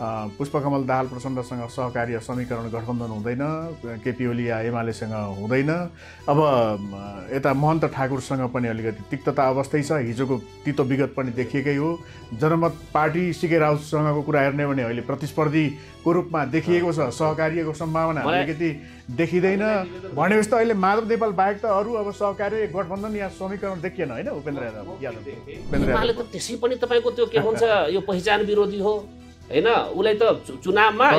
पुष्पकमल दाहाल प्रचण्डसँग सहकार्य समीकरण गठबन्धन हुँदैन केपी ओली या एमालेसँग हुँदैन अब यता महन्त ठाकुरसँग पनि अलिकति तिक्तता अवस्थै छ हिजोको तितो विगत पनि देखिएकै हो जनमत पार्टी सिके राउतसँगको कुरा हेर्ने भने अहिले प्रतिस्पर्धीको रूपमा देखिएको छ सहकार्यको सम्भावना अलिकति देखिँदैन भनेपछि त अहिले माधव नेपाल बाहेक त अरू अब सहकार्य गठबन्धन या समीकरण देखिएन होइन उपेन्द्र यादव उपेन्द्र यादव त्यसै पनि तपाईँको त्यो के भन्छ यो पहिचान विरोधी हो होइन उसलाई त चुनावमा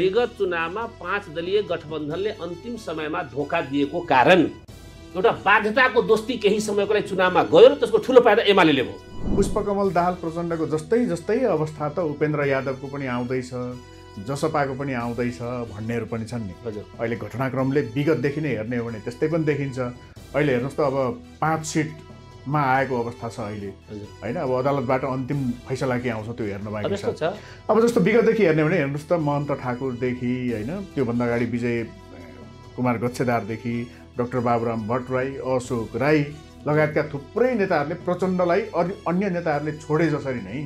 विगत चुनावमा पाँच दलीय गठबन्धनले अन्तिम समयमा धोका दिएको कारण एउटा बाध्यताको दोस्ती केही समयको लागि चुनावमा गयो र त्यसको ठुलो फाइदा एमाले भयो पुष्पकमल दाहाल प्रचण्डको जस्तै जस्तै अवस्था त उपेन्द्र यादवको पनि आउँदैछ जसपाको पनि आउँदैछ भन्नेहरू पनि छन् नि हजुर अहिले घटनाक्रमले विगतदेखि नै हेर्ने हो भने त्यस्तै पनि देखिन्छ अहिले हेर्नुहोस् त अब पाँच सिट मा आएको अवस्था छ अहिले होइन अब अदालतबाट अन्तिम फैसला के आउँछ त्यो हेर्न बाँकी छ अब जस्तो विगतदेखि हेर्ने भने हेर्नुहोस् त महन्त ठाकुरदेखि होइन त्योभन्दा अगाडि विजय कुमार गच्छेदारदेखि डाक्टर बाबुराम भट्टराई अशोक राई लगायतका थुप्रै नेताहरूले प्रचण्डलाई अरू अन्य नेताहरूले छोडे जसरी नै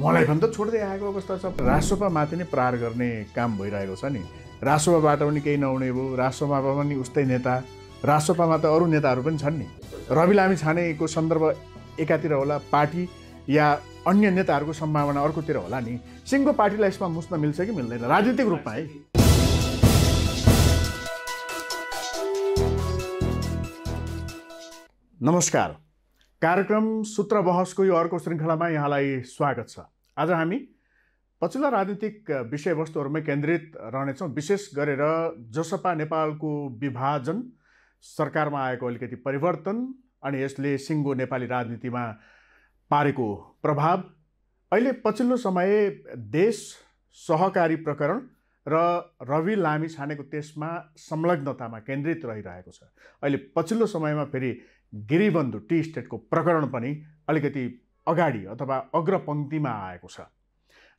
मलाई पनि त छोड्दै आएको अवस्था छ राजसभामाथि नै प्रहार गर्ने काम भइरहेको छ नि राजसभाबाट पनि केही नहुने भयो राजसभामा पनि उस्तै नेता रासोपामा त अरू नेताहरू पनि छन् नि रवि लामी छानेको सन्दर्भ एकातिर होला पार्टी या अन्य नेताहरूको सम्भावना अर्कोतिर होला नि सिङ्गो पार्टीलाई यसमा मुस्न मिल्छ कि मिल्दैन राजनीतिक रूपमा है नमस्कार कार्यक्रम सूत्र बहसको यो अर्को श्रृङ्खलामा यहाँलाई स्वागत छ आज हामी पछिल्ला राजनीतिक विषयवस्तुहरूमै केन्द्रित रहनेछौँ विशेष गरेर जसपा नेपालको विभाजन सरकारमा आएको अलिकति परिवर्तन अनि यसले सिङ्गो नेपाली राजनीतिमा पारेको प्रभाव अहिले पछिल्लो समय देश सहकारी प्रकरण र रवि लामी छानेको त्यसमा संलग्नतामा केन्द्रित रहिरहेको छ अहिले पछिल्लो समयमा फेरि गिरिबन्धु टी स्टेटको प्रकरण पनि अलिकति अगाडि अथवा अग्रपङ्क्तिमा आएको छ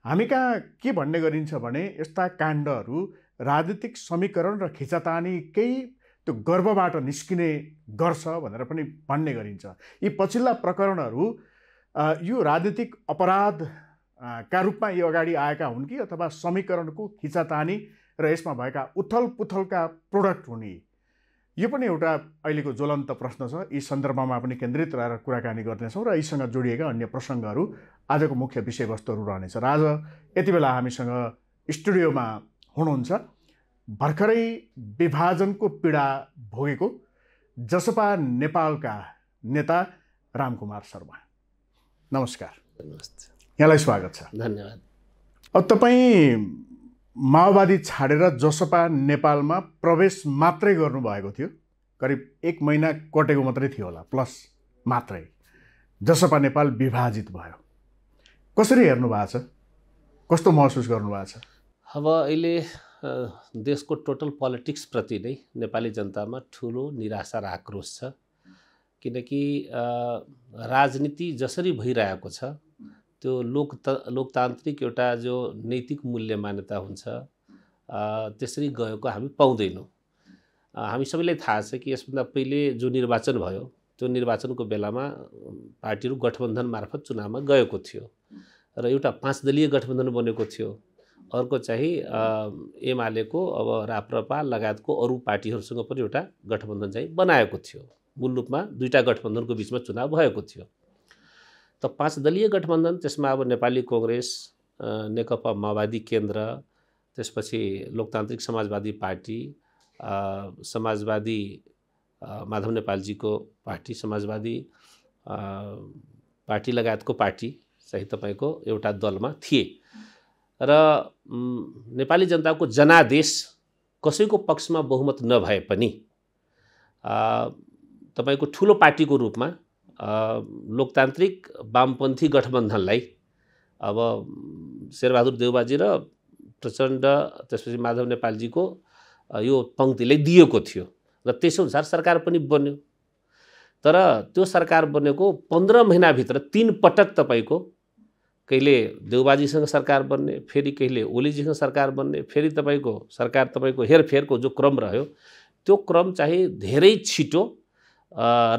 हामी कहाँ के भन्ने गरिन्छ भने यस्ता काण्डहरू राजनीतिक समीकरण र केही त्यो गर्वबाट निस्किने गर्छ भनेर पनि भन्ने गरिन्छ यी पछिल्ला प्रकरणहरू यो राजनीतिक अपराध का रूपमा यी अगाडि आएका हुन् कि अथवा समीकरणको खिचातानी र यसमा भएका उथल पुथलका प्रोडक्ट हुन् यो पनि एउटा अहिलेको ज्वलन्त प्रश्न छ यी सन्दर्भमा पनि केन्द्रित रहेर कुराकानी गर्नेछौँ र यीसँग जोडिएका अन्य प्रसङ्गहरू आजको मुख्य विषयवस्तुहरू रहनेछ र आज यति बेला हामीसँग स्टुडियोमा हुनुहुन्छ भर्खरै विभाजनको पीडा भोगेको जसपा नेपालका नेता रामकुमार शर्मा नमस्कार यहाँलाई स्वागत छ धन्यवाद अब तपाईँ माओवादी छाडेर जसपा नेपालमा प्रवेश मात्रै गर्नुभएको थियो करिब एक महिना कटेको मात्रै थियो होला प्लस मात्रै जसपा नेपाल विभाजित भयो कसरी हेर्नु भएको छ कस्तो महसुस गर्नुभएको छ अब अहिले देशको टोटल पोलिटिक्सप्रति नै नेपाली जनतामा ठुलो निराशा र आक्रोश छ किनकि राजनीति जसरी भइरहेको छ त्यो लोकता लोकतान्त्रिक एउटा जो नैतिक मूल्य मान्यता हुन्छ त्यसरी गएको हामी पाउँदैनौँ हामी सबैलाई थाहा छ कि यसभन्दा पहिले जो निर्वाचन भयो त्यो निर्वाचनको बेलामा पार्टीहरू गठबन्धन मार्फत चुनावमा गएको थियो र एउटा पाँच दलीय गठबन्धन बनेको थियो अर्को चाहिँ एमालेको अब राप्रपा लगायतको अरू पार्टीहरूसँग पनि एउटा गठबन्धन चाहिँ बनाएको थियो मूल रूपमा दुईवटा गठबन्धनको बिचमा चुनाव भएको थियो त पाँच दलीय गठबन्धन त्यसमा अब नेपाली कङ्ग्रेस नेकपा माओवादी केन्द्र त्यसपछि लोकतान्त्रिक समाजवादी पार्टी समाजवादी माधव नेपालजीको पार्टी समाजवादी पार्टी लगायतको पार्टी चाहिँ तपाईँको एउटा दलमा थिए र नेपाली जनताको जनादेश कसैको पक्षमा बहुमत नभए पनि तपाईँको ठुलो पार्टीको रूपमा लोकतान्त्रिक वामपन्थी गठबन्धनलाई अब शेरबहादुर देवबाजी र प्रचण्ड त्यसपछि माधव नेपालजीको यो पङ्क्तिले दिएको थियो र त्यसअनुसार सरकार पनि बन्यो तर त्यो सरकार बनेको पन्ध्र महिनाभित्र तिन पटक तपाईँको कहिले देउबाजीसँग सरकार बन्ने फेरि कहिले ओलीजीसँग सरकार बन्ने फेरि तपाईँको सरकार तपाईँको हेरफेरको जो क्रम रह्यो त्यो क्रम चाहिँ धेरै छिटो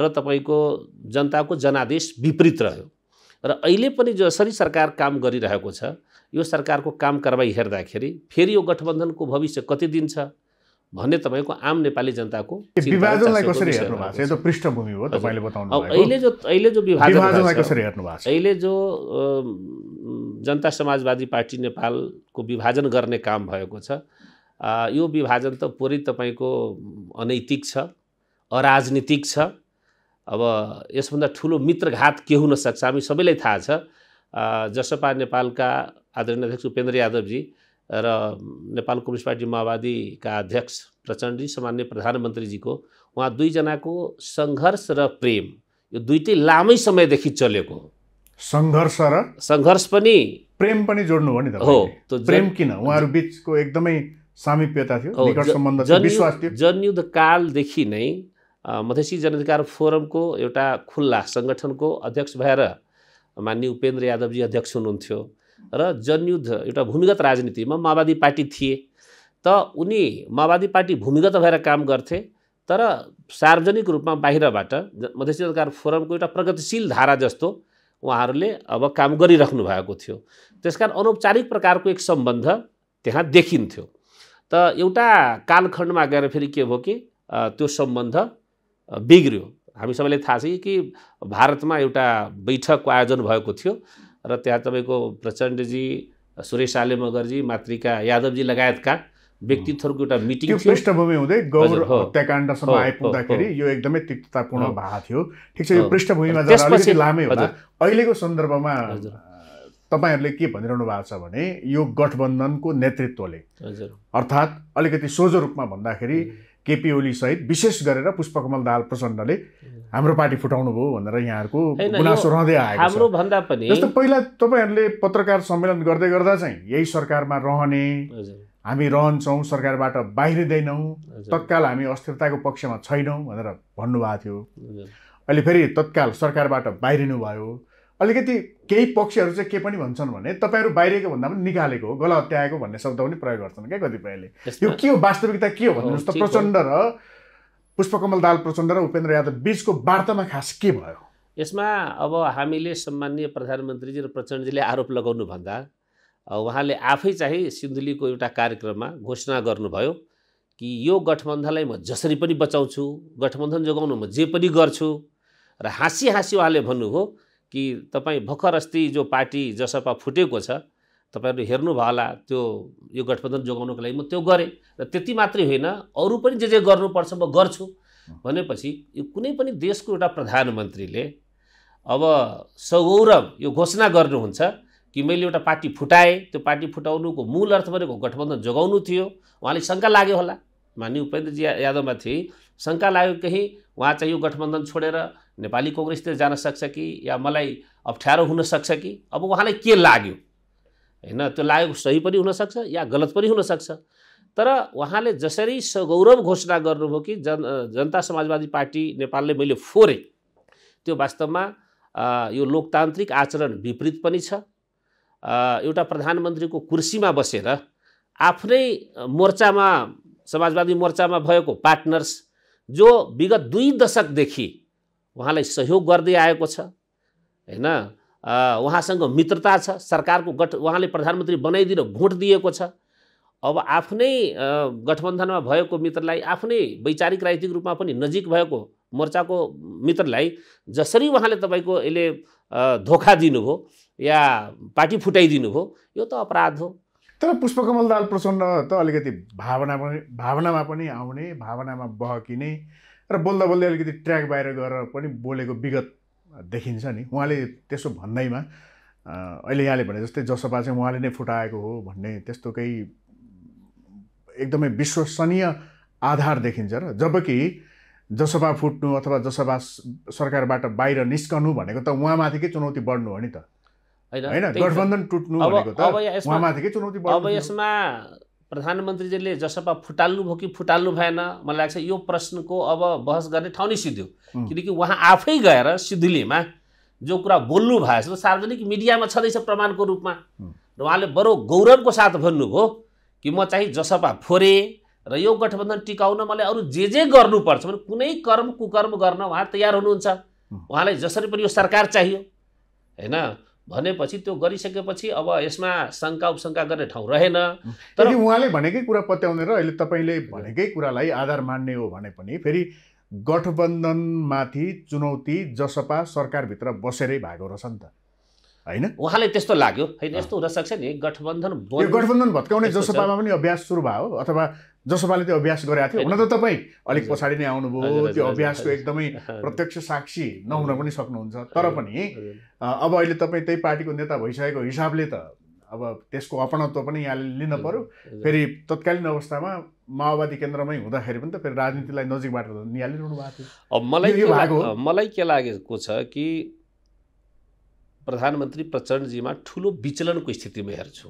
र तपाईँको जनताको जनादेश विपरीत रह्यो र अहिले पनि जसरी सरकार काम गरिरहेको छ यो सरकारको काम कारवाही हेर्दाखेरि फेरि यो गठबन्धनको भविष्य कति दिन छ भन्ने तपाईँको आम नेपाली जनताको पृष्ठभूमि अहिले जो अहिले जो विभाजन अहिले जो जनता समाजवादी पार्टी नेपालको विभाजन गर्ने काम भएको छ यो विभाजन त पुरै तपाईँको अनैतिक छ अराजनीतिक छ अब यसभन्दा ठुलो मित्रघात के हुनसक्छ हामी सबैलाई थाहा छ जसपा नेपालका आदरणीय अध्यक्ष उपेन्द्र यादवजी र नेपाल कम्युनिस्ट पार्टी माओवादीका अध्यक्ष प्रचण्डजी सामान्य प्रधानमन्त्रीजीको उहाँ दुईजनाको सङ्घर्ष र प्रेम यो दुइटै लामै समयदेखि चलेको सङ्घर्ष र सङ्घर्ष पनि प्रेम पनि जोड्नु हो नि त प्रेम किन उहाँहरू बिचको एकदमै सामिप्यता थियो सम्बन्ध विश्वास थियो जनयुद्ध कालदेखि नै मधेसी जनअधिकार फोरमको एउटा खुल्ला सङ्गठनको अध्यक्ष भएर मान्य उपेन्द्र यादवजी अध्यक्ष हुनुहुन्थ्यो र जनयुद्ध एउटा भूमिगत राजनीतिमा माओवादी पार्टी थिए त उनी माओवादी पार्टी भूमिगत भएर काम गर्थे तर सार्वजनिक रूपमा बाहिरबाट मधेसी अधिकार फोरमको एउटा प्रगतिशील धारा जस्तो उहाँहरूले अब काम गरिराख्नु भएको थियो त्यसकारण अनौपचारिक प्रकारको एक सम्बन्ध त्यहाँ देखिन्थ्यो त एउटा कालखण्डमा गएर फेरि के भयो कि त्यो सम्बन्ध बिग्रियो हामी सबैलाई थाहा छ कि भारतमा एउटा बैठकको आयोजन भएको थियो र त्यहाँ तपाईँको प्रचण्डजी सुरेश आले मगरजी मातृका यादवजी लगायतका व्यक्तित्वहरूको एउटा मिटिङ पृष्ठभूमि हुँदै गौर हत्याकाण्डसम्म आइपुग्दाखेरि यो एकदमै तिक्ततापूर्ण भएको थियो ठिक छ यो पृष्ठभूमिमा त्यसपछि लामै होला अहिलेको सन्दर्भमा तपाईँहरूले के भनिरहनु भएको छ भने यो गठबन्धनको नेतृत्वले अर्थात् अलिकति सोझो रूपमा भन्दाखेरि केपी ओलीसहित विशेष गरेर पुष्पकमल दाहाल प्रचण्डले हाम्रो पार्टी फुटाउनु भयो भनेर यहाँहरूको गुनासो रहँदै आएको हाम्रो भन्दा पनि जस्तो पहिला तपाईँहरूले पत्रकार सम्मेलन गर्दै गर्दा चाहिँ यही सरकारमा रहने हामी रहन्छौँ सरकारबाट बाहिरिँदैनौँ तत्काल हामी अस्थिरताको पक्षमा छैनौँ भनेर भन्नुभएको थियो अहिले फेरि तत्काल सरकारबाट बाहिरिनु भयो अलिकति केही पक्षहरू चाहिँ के पनि भन्छन् भने तपाईँहरू बाहिरको भन्दा पनि निकालेको हो गलत भन्ने शब्द पनि प्रयोग गर्छन् क्या कतिपयले यो के हो वास्तविकता के हो भन्नुहोस् त प्रचण्ड र पुष्पकमल दाल प्रचण्ड र उपेन्द्र यादव बिचको वार्तामा खास के भयो यसमा अब हामीले सम्मान्य प्रधानमन्त्रीजी र प्रचण्डजीले आरोप लगाउनुभन्दा उहाँले आफै चाहिँ सिन्धुलीको एउटा कार्यक्रममा घोषणा गर्नुभयो कि यो गठबन्धनलाई म जसरी पनि बचाउँछु गठबन्धन जोगाउनु म जे पनि गर्छु र हाँसी हाँसी उहाँले भन्नुभयो कि तपाईँ भर्खर अस्ति जो पार्टी जसपा फुटेको छ तपाईँहरूले हेर्नुभयो होला त्यो यो गठबन्धन जोगाउनुको लागि म त्यो गरेँ र त्यति मात्रै होइन अरू पनि जे जे गर्नुपर्छ म गर्छु भनेपछि यो कुनै पनि देशको एउटा प्रधानमन्त्रीले अब सगौरव यो घोषणा गर्नुहुन्छ कि मैले एउटा पार्टी फुटाएँ त्यो पार्टी फुटाउनुको मूल अर्थ भनेको गठबन्धन जोगाउनु थियो उहाँले शङ्का लाग्यो होला मान्य उपेन्द्रजी यादवमा थिए शङ्का लाग्यो केही उहाँ चाहिँ यो गठबन्धन छोडेर नेपाली कङ्ग्रेसतिर जान सक्छ कि या मलाई अप्ठ्यारो हुनसक्छ कि अब उहाँलाई के लाग्यो होइन त्यो लागेको सही पनि हुनसक्छ या गलत पनि हुनसक्छ तर उहाँले जसरी सगौरव घोषणा गर्नुभयो कि जन जनता समाजवादी पार्टी नेपालले मैले फोरेँ त्यो वास्तवमा यो लोकतान्त्रिक आचरण विपरीत पनि छ एउटा प्रधानमन्त्रीको कुर्सीमा बसेर आफ्नै मोर्चामा समाजवादी मोर्चामा भएको पार्टनर्स जो विगत दुई दशकदेखि उहाँलाई सहयोग गर्दै आएको छ होइन उहाँसँग मित्रता छ सरकारको गठ उहाँले प्रधानमन्त्री बनाइदिन घोट दिएको छ अब आफ्नै गठबन्धनमा भएको मित्रलाई आफ्नै वैचारिक राजनीतिक रूपमा पनि नजिक भएको मोर्चाको मित्रलाई जसरी उहाँले तपाईँको यसले धोका दिनुभयो या पार्टी फुटाइदिनु फुटाइदिनुभयो यो त अपराध हो तर पुष्पकमल दाल प्रचण्ड त अलिकति भावना पनि भावनामा पनि आउने भावनामा बहकिने र बोल्दा बोल्दै अलिकति ट्र्याक बाहिर गएर पनि बोलेको विगत देखिन्छ नि उहाँले त्यसो भन्दैमा अहिले यहाँले भने जस्तै जसपा चाहिँ उहाँले नै फुटाएको हो भन्ने त्यस्तो केही एकदमै विश्वसनीय आधार देखिन्छ र जबकि जसपा फुट्नु अथवा जसपा सरकारबाट बाहिर निस्कनु भनेको त उहाँमाथिकै चुनौती बढ्नु हो नि त होइन गठबन्धन टुट्नु भनेको त उहाँमाथिकै चुनौती अब यसमा प्रधानमन्त्रीजीले जसपा फुटाल्नुभयो कि फुटाल्नु भएन मलाई लाग्छ यो प्रश्नको अब बहस गर्ने ठाउँ नै सिद्धो किनकि उहाँ आफै गएर सिद्धुलीमा जो कुरा बोल्नु भएछ सार्वजनिक मिडियामा छँदैछ प्रमाणको रूपमा र उहाँले बरु गौरवको साथ भन्नुभयो कि म चाहिँ जसपा फोरे र यो गठबन्धन टिकाउन मलाई अरू जे जे गर्नुपर्छ भने कुनै कर्म कुकर्म गर्न उहाँ तयार हुनुहुन्छ उहाँलाई जसरी पनि यो सरकार चाहियो होइन भनेपछि त्यो गरिसकेपछि अब यसमा शङ्का उपशङ्का गर्ने ठाउँ रहेन तर उहाँले भनेकै कुरा पत्याउने र अहिले तपाईँले भनेकै कुरालाई आधार मान्ने हो भने पनि फेरि गठबन्धनमाथि चुनौती जसपा सरकारभित्र बसेरै भएको रहेछ नि त होइन उहाँले त्यस्तो लाग्यो होइन यस्तो हुनसक्छ नि गठबन्धन गठबन्धन भत्काउने जसपामा पनि अभ्यास सुरु भयो अथवा जसोपाले त्यो अभ्यास गरेको थियो हुन त तपाईँ अलिक पछाडि नै आउनुभयो त्यो अभ्यासको एकदमै प्रत्यक्ष साक्षी नहुन पनि सक्नुहुन्छ तर पनि अब अहिले तपाईँ त्यही पार्टीको नेता भइसकेको हिसाबले त अब त्यसको अपनत्व पनि यहाँले लिन पऱ्यो फेरि तत्कालीन अवस्थामा माओवादी केन्द्रमै हुँदाखेरि पनि त फेरि राजनीतिलाई नजिकबाट निहालिरहनु भएको थियो मलाई मलाई के लागेको छ कि प्रधानमन्त्री प्रचण्डजीमा ठुलो विचलनको स्थितिमा हेर्छु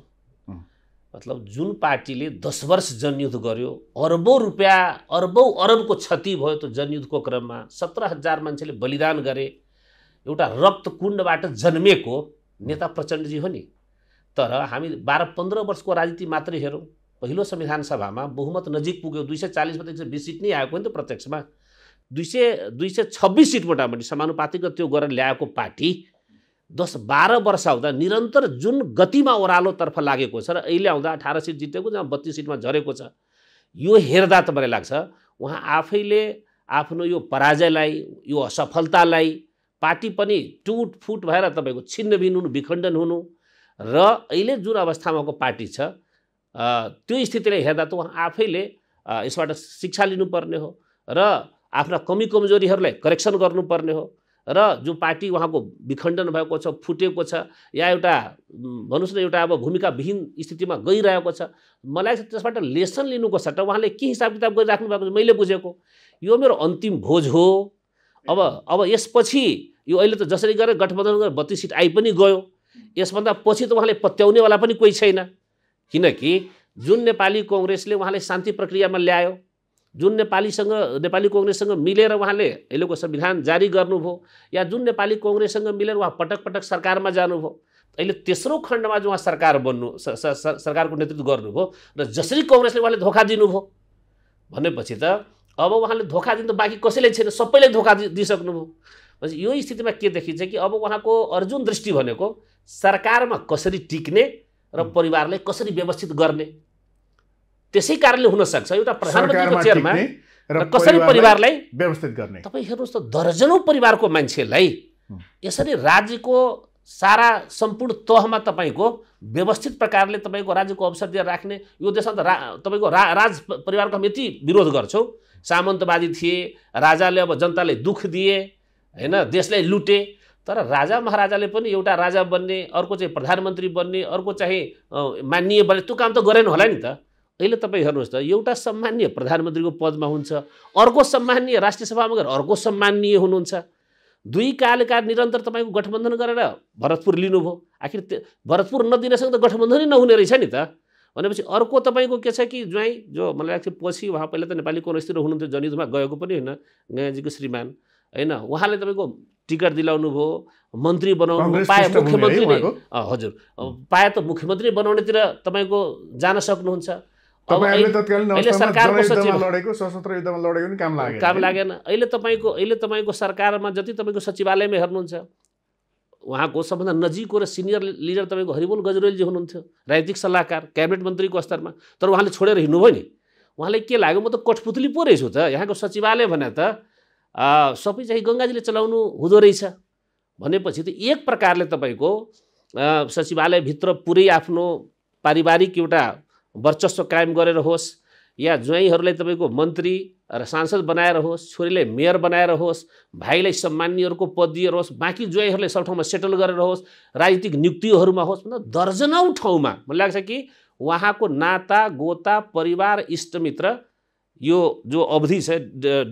मतलब जुन पार्टीले दस वर्ष जनयुद्ध गर्यो अर्बौँ रुपियाँ अर्बौँ अरबको क्षति भयो त्यो जनयुद्धको क्रममा सत्र हजार मान्छेले बलिदान गरे एउटा रक्त कुण्डबाट जन्मेको नेता प्रचण्डजी हो नि तर हामी बाह्र पन्ध्र वर्षको राजनीति मात्रै हेरौँ पहिलो संविधान सभामा बहुमत नजिक पुग्यो दुई सय चालिसमा एक सय बिस सिट नै आएको नि त प्रत्यक्षमा दुई सय दुई सय छब्बिस सिट मोटामोटी समानुपातिक त्यो गरेर ल्याएको पार्टी दस बाह्र वर्ष आउँदा निरन्तर जुन गतिमा ओह्रालोतर्फ लागेको छ र अहिले आउँदा अठार सिट जितेको जहाँ बत्तिस सिटमा झरेको छ यो हेर्दा त मलाई लाग्छ उहाँ आफैले आफ्नो यो पराजयलाई यो असफलतालाई पार्टी पनि टुट फुट भएर तपाईँको छिन्नभिन हुनु विखण्डन हुनु र अहिले जुन अवस्थामा पार्टी छ त्यो स्थितिले हेर्दा त उहाँ आफैले यसबाट शिक्षा लिनुपर्ने हो र आफ्ना कमी कमजोरीहरूलाई करेक्सन गर्नुपर्ने हो र जो पार्टी उहाँको विखण्डन भएको छ फुटेको छ या एउटा भन्नुहोस् न एउटा अब भूमिका विहीन स्थितिमा गइरहेको छ मलाई चाहिँ त्यसबाट लेसन लिनुको सट्टा उहाँले के हिसाब किताब गरिराख्नु भएको छ मैले बुझेको यो मेरो अन्तिम भोज हो अब अब यसपछि यो अहिले त जसरी गरेर गठबन्धन गरेर बत्तिस सिट आइ पनि गयो यसभन्दा पछि त उहाँले पत्याउनेवाला पनि कोही छैन किनकि जुन नेपाली कङ्ग्रेसले उहाँलाई शान्ति प्रक्रियामा ल्यायो जुन नेपालीसँग नेपाली कङ्ग्रेससँग मिलेर उहाँले अहिलेको संविधान जारी गर्नुभयो या जुन नेपाली कङ्ग्रेससँग मिलेर उहाँ पटक पटक सरकारमा जानुभयो अहिले तेस्रो खण्डमा जो उहाँ सरकार बन्नु सरकारको नेतृत्व गर्नुभयो र जसरी कङ्ग्रेसले उहाँले धोका दिनुभयो भनेपछि त अब उहाँले धोका दिनु त बाँकी कसैले छैन सबैले धोका दिइसक्नुभयो भनेपछि यो स्थितिमा के देखिन्छ कि अब उहाँको अर्जुन दृष्टि भनेको सरकारमा कसरी टिक्ने र परिवारलाई कसरी व्यवस्थित गर्ने त्यसै कारणले हुनसक्छ एउटा प्रधानमन्त्रीको चेयरमा र कसरी परिवारलाई व्यवस्थित गर्ने तपाईँ हेर्नुहोस् त दर्जनौ परिवारको मान्छेलाई यसरी राज्यको सारा सम्पूर्ण तहमा तपाईँको व्यवस्थित प्रकारले तपाईँको राज्यको अवसर दिएर राख्ने यो देशमा त रा तपाईँको रा राज परिवारको हामी यति विरोध गर्छौँ सामन्तवादी थिए राजाले अब जनताले दुःख दिए होइन देशलाई लुटे तर राजा महाराजाले पनि एउटा राजा बन्ने अर्को चाहिँ प्रधानमन्त्री बन्ने अर्को चाहिँ मानिए बन्ने त्यो काम त गरेन होला नि त अहिले तपाईँ हेर्नुहोस् त एउटा सम्मान्य प्रधानमन्त्रीको पदमा हुन्छ अर्को सम्मान्य राष्ट्रियसभामा गएर अर्को सम्मान्य हुनुहुन्छ दुई कालका निरन्तर तपाईँको गठबन्धन गरेर भरतपुर लिनुभयो आखिर त्यो भरतपुर नदिनसँग त गठबन्धनै नहुने रहेछ नि त भनेपछि अर्को तपाईँको के छ कि ज्वाइँ जो मलाई लाग्थ्यो पछि उहाँ पहिला त नेपाली कङ्ग्रेसतिर हुनुहुन्थ्यो जनयुद्धमा गएको पनि होइन गयाजीको श्रीमान होइन उहाँले तपाईँको टिकट दिलाउनु भयो मन्त्री बनाउनु पाए मुख्यमन्त्री नै हजुर पाए त मुख्यमन्त्री बनाउनेतिर तपाईँको जान सक्नुहुन्छ अहिले सरकारको सचिव सशस्त्र युद्धमा लडेको पनि काम लागेन काम लागेन अहिले तपाईँको अहिले तपाईँको सरकारमा जति तपाईँको सचिवालयमा हेर्नुहुन्छ उहाँको सबभन्दा नजिकको र सिनियर लिडर तपाईँको हरिबोल गजरेलजी हुनुहुन्थ्यो राजनीतिक सल्लाहकार क्याबिनेट मन्त्रीको स्तरमा तर उहाँले छोडेर हिँड्नुभयो नि उहाँलाई के लाग्यो म त कठपुतली पो रहेछु त यहाँको सचिवालय भने त सबै चाहिँ गङ्गाजीले चलाउनु हुँदो रहेछ भनेपछि त एक प्रकारले तपाईँको सचिवालयभित्र पुरै आफ्नो पारिवारिक एउटा वर्चस्व कायम गरेर होस् या ज्वाइँहरूलाई तपाईँको मन्त्री र सांसद बनाएर होस् छोरीलाई मेयर बनाएर होस् भाइलाई सम्मान्यहरूको पद दिएर होस् बाँकी ज्वाइँहरूले सब ठाउँमा सेटल गरेर होस् राजनीतिक नियुक्तिहरूमा होस् भन्दा दर्जनौ ठाउँमा मलाई लाग्छ कि उहाँको नाता गोता परिवार इष्टमित्र यो जो अवधि छ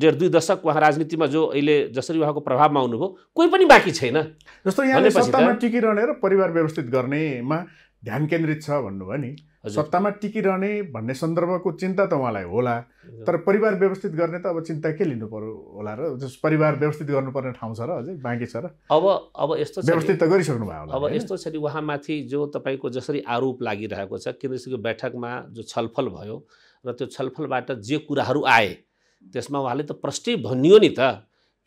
डेढ दुई दशक उहाँ राजनीतिमा जो अहिले जसरी उहाँको प्रभावमा आउनुभयो कोही पनि बाँकी छैन जस्तो यहाँ सत्तामा टिकिरहने र परिवार व्यवस्थित गर्नेमा ध्यान केन्द्रित छ भन्नुभयो नि सत्तामा टिकिरहने भन्ने सन्दर्भको चिन्ता त उहाँलाई होला तर परिवार व्यवस्थित गर्ने त अब चिन्ता के लिनु पर्यो होला र जस परिवार व्यवस्थित गर्नुपर्ने ठाउँ छ र अझै बाँकी छ र अब अब यस्तो व्यवस्थित त गरिसक्नु भयो अब यस्तो छ नि उहाँमाथि जो तपाईँको जसरी आरोप लागिरहेको छ केन्द्रीयको बैठकमा जो छलफल भयो र त्यो छलफलबाट जे कुराहरू आए त्यसमा उहाँले त प्रष्टै भनियो नि त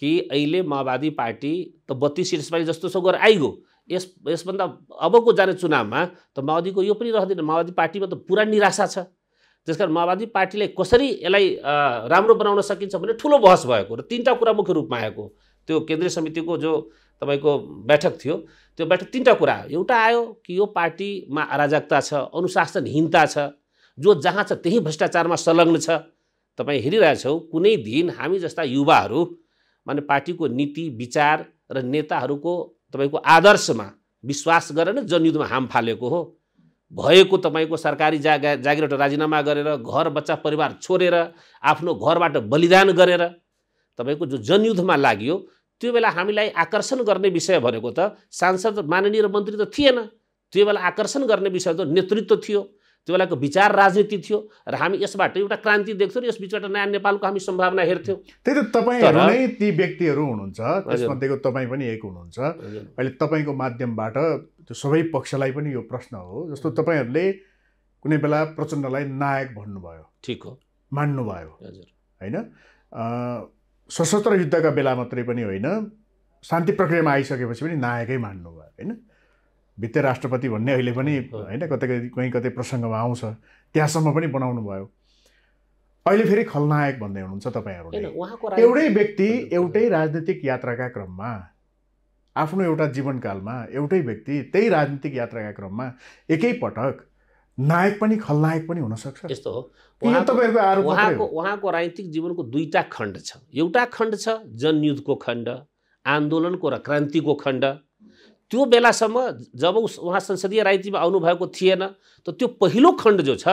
कि अहिले माओवादी पार्टी त बत्तिस सिट जस्तो छ गरेर आइगयो यस यसभन्दा अबको जाने चुनावमा त माओवादीको यो पनि रहँदैन माओवादी पार्टीमा त पुरा निराशा छ त्यस कारण माओवादी पार्टीले कसरी यसलाई राम्रो बनाउन सकिन्छ भने ठुलो बहस भएको र तिनवटा कुरा मुख्य रूपमा आएको त्यो केन्द्रीय समितिको जो तपाईँको बैठक थियो त्यो बैठक तिनवटा कुरा आयो एउटा आयो कि यो पार्टीमा अराजकता छ अनुशासनहीनता छ जो जहाँ छ त्यही भ्रष्टाचारमा संलग्न छ तपाईँ हेरिरहेछौ कुनै दिन हामी जस्ता युवाहरू माने पार्टीको नीति विचार र नेताहरूको तपाईँको आदर्शमा विश्वास गरेर जनयुद्धमा हाम फालेको हो भएको तपाईँको सरकारी जागा जागिरबाट राजिनामा गरेर घर बच्चा परिवार छोडेर आफ्नो घरबाट बलिदान गरेर तपाईँको जो जनयुद्धमा लाग्यो त्यो बेला हामीलाई आकर्षण गर्ने विषय भनेको त सांसद माननीय मन्त्री त थिएन त्यो बेला आकर्षण गर्ने विषय त नेतृत्व थियो त्यो बेलाको विचार राजनीति थियो र हामी यसबाट एउटा क्रान्ति देख्थ्यौँ र यस बिचबाट नयाँ नेपालको हामी सम्भावना हेर्थ्यौँ त्यही त तपाईँहरू नै ती व्यक्तिहरू हुनुहुन्छ त्यसमध्येको तपाईँ पनि एक हुनुहुन्छ अहिले तपाईँको माध्यमबाट त्यो सबै पक्षलाई पनि यो प्रश्न हो जस्तो तपाईँहरूले कुनै बेला प्रचण्डलाई नायक भन्नुभयो ठिक हो मान्नुभयो हजुर होइन सशस्त्र युद्धका बेला मात्रै पनि होइन शान्ति प्रक्रियामा आइसकेपछि पनि नायकै मान्नुभयो होइन भित्ते राष्ट्रपति भन्ने अहिले पनि होइन कतै कतै कहीँ कतै प्रसङ्गमा आउँछ त्यहाँसम्म पनि बनाउनु भयो अहिले फेरि खलनायक भन्दै हुनुहुन्छ तपाईँहरूले एउटै व्यक्ति एउटै राजनीतिक यात्राका क्रममा आफ्नो एउटा जीवनकालमा एउटै व्यक्ति त्यही राजनीतिक यात्राका क्रममा एकैपटक नायक पनि खलनायक पनि हुनसक्छ यस्तो हो तपाईँहरूको उहाँको उहाँको राजनीतिक जीवनको दुईवटा खण्ड छ एउटा खण्ड छ जनयुद्धको खण्ड आन्दोलनको र क्रान्तिको खण्ड त्यो बेलासम्म जब उस उहाँ संसदीय राजनीतिमा आउनुभएको थिएन त त्यो पहिलो खण्ड जो छ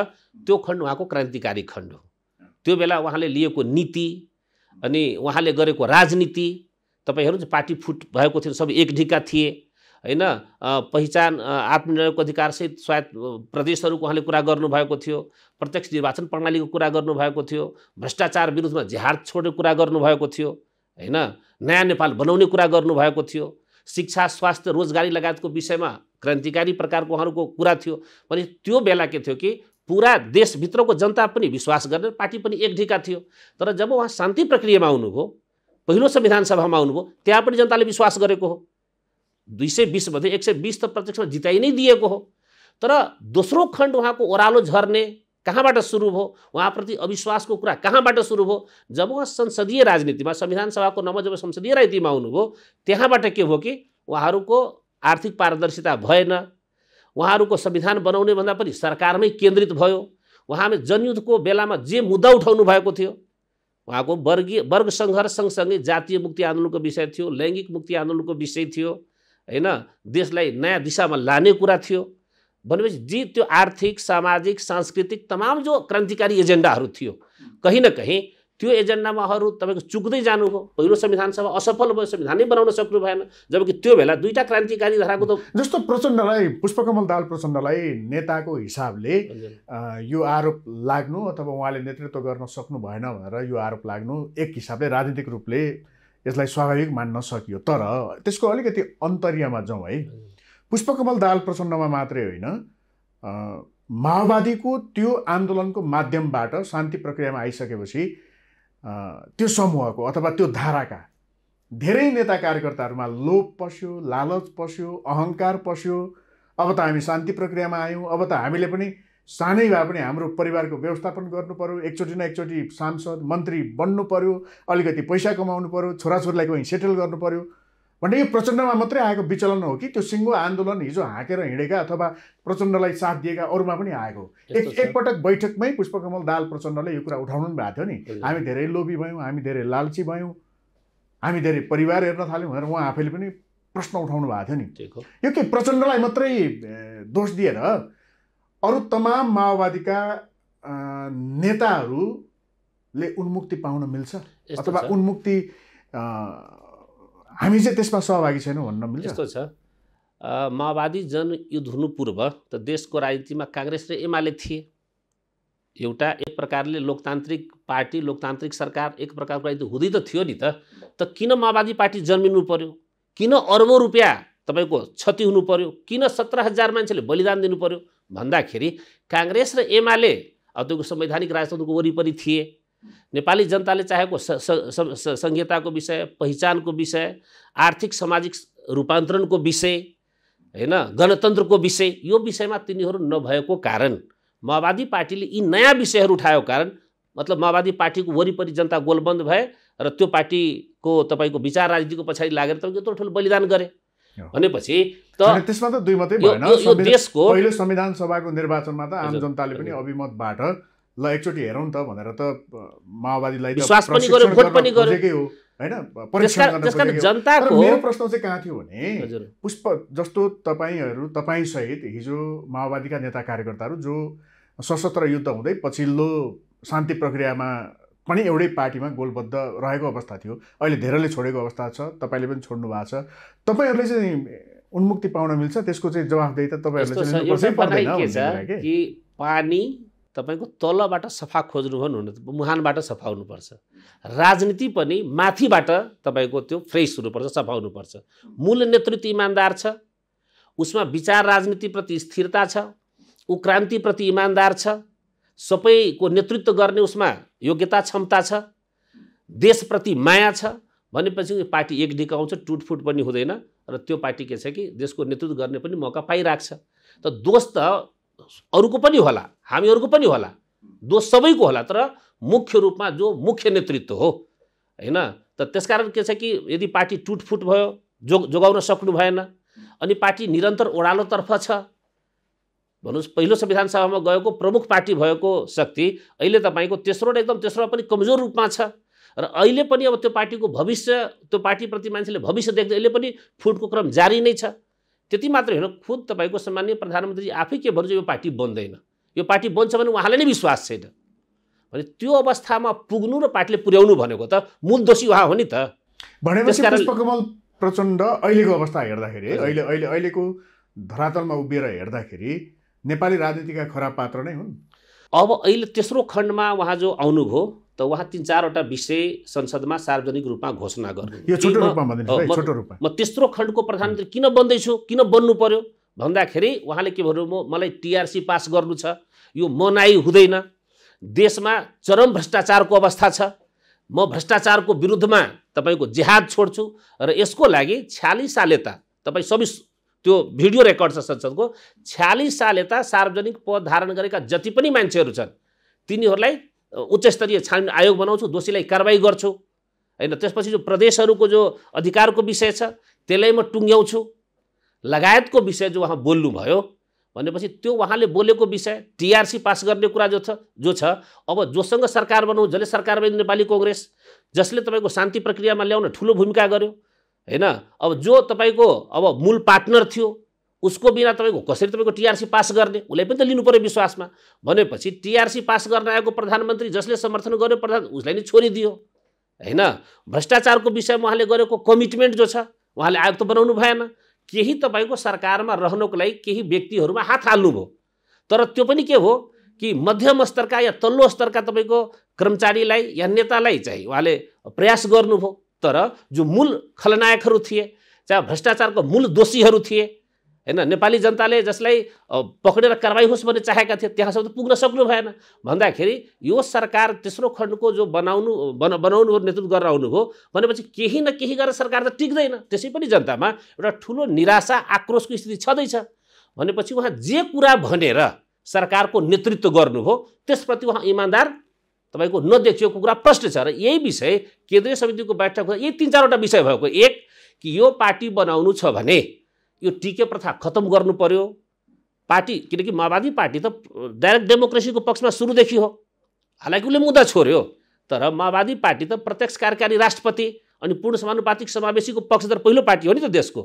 त्यो खण्ड उहाँको क्रान्तिकारी खण्ड हो त्यो बेला उहाँले लिएको नीति अनि उहाँले गरेको राजनीति तपाईँ हेर्नु पार्टी फुट भएको थियो सबै एक ढिका थिए होइन पहिचान आत्मनिर्भरको अधिकारसहित स्वायत्त प्रदेशहरूको उहाँले कुरा गर्नुभएको थियो प्रत्यक्ष निर्वाचन प्रणालीको कुरा गर्नुभएको थियो भ्रष्टाचार विरुद्धमा झ्यार छोड्ने कुरा गर्नुभएको थियो होइन नयाँ नेपाल बनाउने कुरा गर्नुभएको थियो शिक्षा स्वास्थ्य रोजगारी लगायतको विषयमा क्रान्तिकारी प्रकारको उहाँहरूको कुरा थियो भने त्यो बेला के थियो कि पुरा देशभित्रको जनता पनि विश्वास गर्ने पार्टी पनि एक ढिका थियो तर जब उहाँ शान्ति प्रक्रियामा आउनुभयो पहिलो संविधान सभामा आउनुभयो त्यहाँ पनि जनताले विश्वास गरेको हो दुई सय बिसमध्ये एक सय बिस त प्रत्यक्षमा जिताइ नै दिएको हो तर दोस्रो खण्ड उहाँको ओह्रालो झर्ने कहाँबाट सुरु भयो उहाँप्रति अविश्वासको कुरा कहाँबाट सुरु भयो जब उहाँ संसदीय राजनीतिमा संविधान सभाको नम्बर जब संसदीय राजनीतिमा आउनुभयो त्यहाँबाट के भयो कि उहाँहरूको आर्थिक पारदर्शिता भएन उहाँहरूको संविधान बनाउने भन्दा पनि सरकारमै केन्द्रित भयो उहाँले जनयुद्धको बेलामा जे मुद्दा उठाउनु भएको थियो उहाँको वर्गीय वर्ग सङ्घर्ष सँगसँगै जातीय मुक्ति आन्दोलनको विषय थियो लैङ्गिक मुक्ति आन्दोलनको विषय थियो होइन देशलाई नयाँ दिशामा लाने कुरा थियो भनेपछि जी त्यो आर्थिक सामाजिक सांस्कृतिक तमाम जो क्रान्तिकारी एजेन्डाहरू थियो कहीँ न कहीँ त्यो एजेन्डामा अरू तपाईँको चुक्दै जानुभयो पहिलो संविधान सभा असफल भयो संविधानै बनाउन सक्नु भएन जबकि त्यो बेला दुईवटा क्रान्तिकारी धाराको त जस्तो प्रचण्डलाई पुष्पकमल दाल प्रचण्डलाई नेताको हिसाबले यो आरोप लाग्नु अथवा उहाँले नेतृत्व गर्न सक्नु भएन भनेर यो आरोप लाग्नु एक हिसाबले राजनीतिक रूपले यसलाई स्वाभाविक मान्न सकियो तर त्यसको अलिकति अन्तर्यमा जाउँ है पुष्पकमल दाल प्रचण्डमा मात्रै होइन माओवादीको त्यो आन्दोलनको माध्यमबाट शान्ति प्रक्रियामा आइसकेपछि त्यो समूहको अथवा त्यो धाराका धेरै नेता कार्यकर्ताहरूमा लोभ पस्यो लालच पस्यो अहङ्कार पस्यो अब त हामी शान्ति प्रक्रियामा आयौँ अब त हामीले पनि सानै भए पनि हाम्रो परिवारको व्यवस्थापन गर्नु पऱ्यो एकचोटि न एकचोटि सांसद मन्त्री बन्नु पऱ्यो अलिकति पैसा कमाउनु पऱ्यो छोराछोरीलाई कोही सेटल गर्नु पऱ्यो भने यो प्रचण्डमा मात्रै आएको विचलन हो कि त्यो सिङ्गो आन्दोलन हिजो हाँकेर हिँडेका अथवा प्रचण्डलाई साथ दिएका अरूमा पनि आएको एक एकपटक बैठकमै पुष्पकमल दाल प्रचण्डले यो कुरा उठाउनु पनि भएको थियो नि हामी धेरै लोभी भयौँ हामी धेरै लालची भयौँ हामी धेरै परिवार हेर्न थाल्यौँ भनेर उहाँ आफैले पनि प्रश्न उठाउनु भएको थियो नि यो के प्रचण्डलाई मात्रै दोष दिएर अरू तमाम माओवादीका नेताहरूले उन्मुक्ति पाउन मिल्छ अथवा उन्मुक्ति हामी चाहिँ त्यसमा सहभागी छैनौँ भन्न मिल्छ यस्तो छ माओवादी जनयुद्ध हुनु पूर्व त देशको राजनीतिमा काङ्ग्रेस र एमाले थिए एउटा एक प्रकारले लोकतान्त्रिक पार्टी लोकतान्त्रिक सरकार एक प्रकारको राजनीति हुँदै त थियो नि त त किन माओवादी पार्टी जन्मिनु पर्यो किन अर्बौँ रुपियाँ तपाईँको क्षति हुनु पर्यो किन सत्र हजार मान्छेले बलिदान दिनु पर्यो भन्दाखेरि काङ्ग्रेस र एमाले अब तपाईँको संवैधानिक राजतन्त्रको वरिपरि थिए नेपाली जनताले चाहेको संहिताको विषय पहिचानको विषय आर्थिक सामाजिक रूपान्तरणको विषय होइन गणतन्त्रको विषय यो विषयमा तिनीहरू नभएको कारण माओवादी पार्टीले यी नयाँ विषयहरू उठाएको कारण मतलब माओवादी पार्टीको वरिपरि जनता गोलबन्द भए र त्यो पार्टीको तपाईँको विचार राजनीतिको पछाडि लागेर तपाईँको यत्रो ठुलो बलिदान गरे भनेपछि त त्यसमा त दुई मात्रै भएन देशको पहिलो संविधान सभाको निर्वाचनमा त आम जनताले पनि अभिमतबाट ल एकचोटि हेरौँ त भनेर त माओवादीलाई विश्वास पनि गर्यो भोट पनि गर्यो हो होइन जनताको मेरो प्रश्न चाहिँ कहाँ थियो भने पुष्प जस्तो तपाईँहरू तपाईँसहित हिजो माओवादीका नेता कार्यकर्ताहरू जो सशस्त्र युद्ध हुँदै पछिल्लो शान्ति प्रक्रियामा पनि एउटै पार्टीमा गोलबद्ध रहेको अवस्था थियो अहिले धेरैले छोडेको अवस्था छ तपाईँले पनि छोड्नु भएको छ तपाईँहरूले चाहिँ उन्मुक्ति पाउन मिल्छ त्यसको चाहिँ जवाफदेही त तपाईँहरूले पानी तपाईँको तलबाट सफा खोज्नु भयो मुहानबाट सफा हुनुपर्छ राजनीति पनि माथिबाट तपाईँको त्यो फ्रेस हुनुपर्छ सफा हुनुपर्छ मूल नेतृत्व इमान्दार छ उसमा विचार राजनीतिप्रति स्थिरता छ ऊ क्रान्तिप्रति इमान्दार छ सबैको नेतृत्व गर्ने उसमा योग्यता क्षमता छ देशप्रति माया छ भनेपछि पार्टी एक ढिकाउँछ टुटफुट पनि हुँदैन र त्यो पार्टी के छ कि देशको नेतृत्व गर्ने पनि मौका पाइरहेको छ त दोष त अरूको पनि होला हामीहरूको पनि होला दोष सबैको होला तर मुख्य रूपमा जो मुख्य नेतृत्व हो होइन त त्यसकारण के छ कि यदि पार्टी टुटफुट भयो जो जोगाउन सक्नु भएन अनि पार्टी निरन्तर ओह्रालोतर्फ छ भन्नुहोस् पहिलो संविधान सभामा गएको प्रमुख पार्टी भएको शक्ति अहिले तपाईँको तेस्रो र एकदम तेस्रो पनि कमजोर रूपमा छ र अहिले पनि अब त्यो पार्टीको भविष्य त्यो पार्टीप्रति मान्छेले भविष्य देख्दै अहिले पनि फुटको क्रम जारी नै छ त्यति मात्र होइन खुद तपाईँको सामान्य प्रधानमन्त्रीजी आफै के भन्नु यो पार्टी बन्दैन यो पार्टी बन्छ भने उहाँले नै विश्वास छैन भने त्यो अवस्थामा पुग्नु र पार्टीले पुर्याउनु भनेको त मूल दोषी उहाँ हो नि त भनेपछि पुष्पकमल प्रचण्ड अहिलेको अवस्था हेर्दाखेरि अहिले अहिले अहिलेको धरातलमा उभिएर हेर्दाखेरि नेपाली राजनीतिका खराब पात्र नै हुन् अब अहिले तेस्रो खण्डमा उहाँ जो आउनुभयो त उहाँ तिन चारवटा विषय संसदमा सार्वजनिक रूपमा घोषणा गर्नु छोटो रूपमा म तेस्रो खण्डको प्रधानमन्त्री किन बन्दैछु किन बन्नु पर्यो भन्दाखेरि उहाँले के भन्नु म मलाई टिआरसी पास गर्नु छ यो मनाइ हुँदैन देशमा चरम भ्रष्टाचारको अवस्था छ म भ्रष्टाचारको विरुद्धमा तपाईँको जिहाद छोड्छु र यसको लागि छ्यालिस साल यता तपाईँ सबै त्यो भिडियो रेकर्ड छ संसदको छ्यालिस साल यता सार्वजनिक पद धारण गरेका जति पनि मान्छेहरू छन् तिनीहरूलाई उच्चस्तरीय छानबिन आयोग बनाउँछु दोषीलाई कारवाही गर्छु होइन त्यसपछि जो प्रदेशहरूको जो अधिकारको विषय छ त्यसलाई म टुङ्ग्याउँछु लगायतको विषय जो उहाँ बोल्नुभयो भनेपछि त्यो उहाँले बोलेको विषय टिआरसी पास गर्ने कुरा जो छ जो छ अब जोसँग सरकार बनाऊ जसले सरकार बन्यो नेपाली कङ्ग्रेस जसले तपाईँको शान्ति प्रक्रियामा ल्याउन ठुलो भूमिका गर्यो होइन अब जो तपाईँको अब मूल पार्टनर थियो उसको बिना तपाईँको कसरी तपाईँको टिआरसी पास गर्ने उसलाई पनि त लिनु पऱ्यो विश्वासमा भनेपछि टिआरसी पास गर्न आएको प्रधानमन्त्री जसले समर्थन गर्यो प्रधान उसलाई नै छोडिदियो होइन भ्रष्टाचारको विषयमा उहाँले गरेको कमिटमेन्ट जो छ उहाँले आयुक्त बनाउनु भएन केही तपाईँको सरकारमा रहनको लागि केही व्यक्तिहरूमा हात हाल्नुभयो तर त्यो पनि के हो कि मध्यम स्तरका या तल्लो स्तरका तपाईँको कर्मचारीलाई या नेतालाई चाहिँ उहाँले प्रयास गर्नुभयो तर जो मूल खलनायकहरू थिए चाहे भ्रष्टाचारको मूल दोषीहरू थिए होइन नेपाली जनताले जसलाई पक्रेर कारवाही होस् भन्ने चाहेका थिए त्यहाँसम्म त पुग्न सक्नु भएन भन्दाखेरि यो सरकार तेस्रो खण्डको जो बनाउनु बना बनाउनु नेतृत्व गरेर आउनुभयो भनेपछि केही न केही गरेर सरकार त टिक्दैन त्यसै पनि जनतामा एउटा ठुलो निराशा आक्रोशको स्थिति छँदैछ भनेपछि उहाँ जे कुरा भनेर सरकारको नेतृत्व गर्नुभयो त्यसप्रति उहाँ इमान्दार तपाईँको नदेखिएको कुरा प्रष्ट छ र यही विषय केन्द्रीय समितिको बैठक यही तिन चारवटा विषय भएको एक कि यो पार्टी बनाउनु छ भने यो टिके प्रथा खत्तम गर्नु पर्यो पार्टी किनकि माओवादी पार्टी त डाइरेक्ट डेमोक्रेसीको पक्षमा सुरुदेखि हो हालाकि उसले मुद्दा छोड्यो तर माओवादी पार्टी त प्रत्यक्ष कार्यकारी राष्ट्रपति अनि पूर्ण समानुपातिक समावेशीको पक्षधर पहिलो पार्टी हो नि त देशको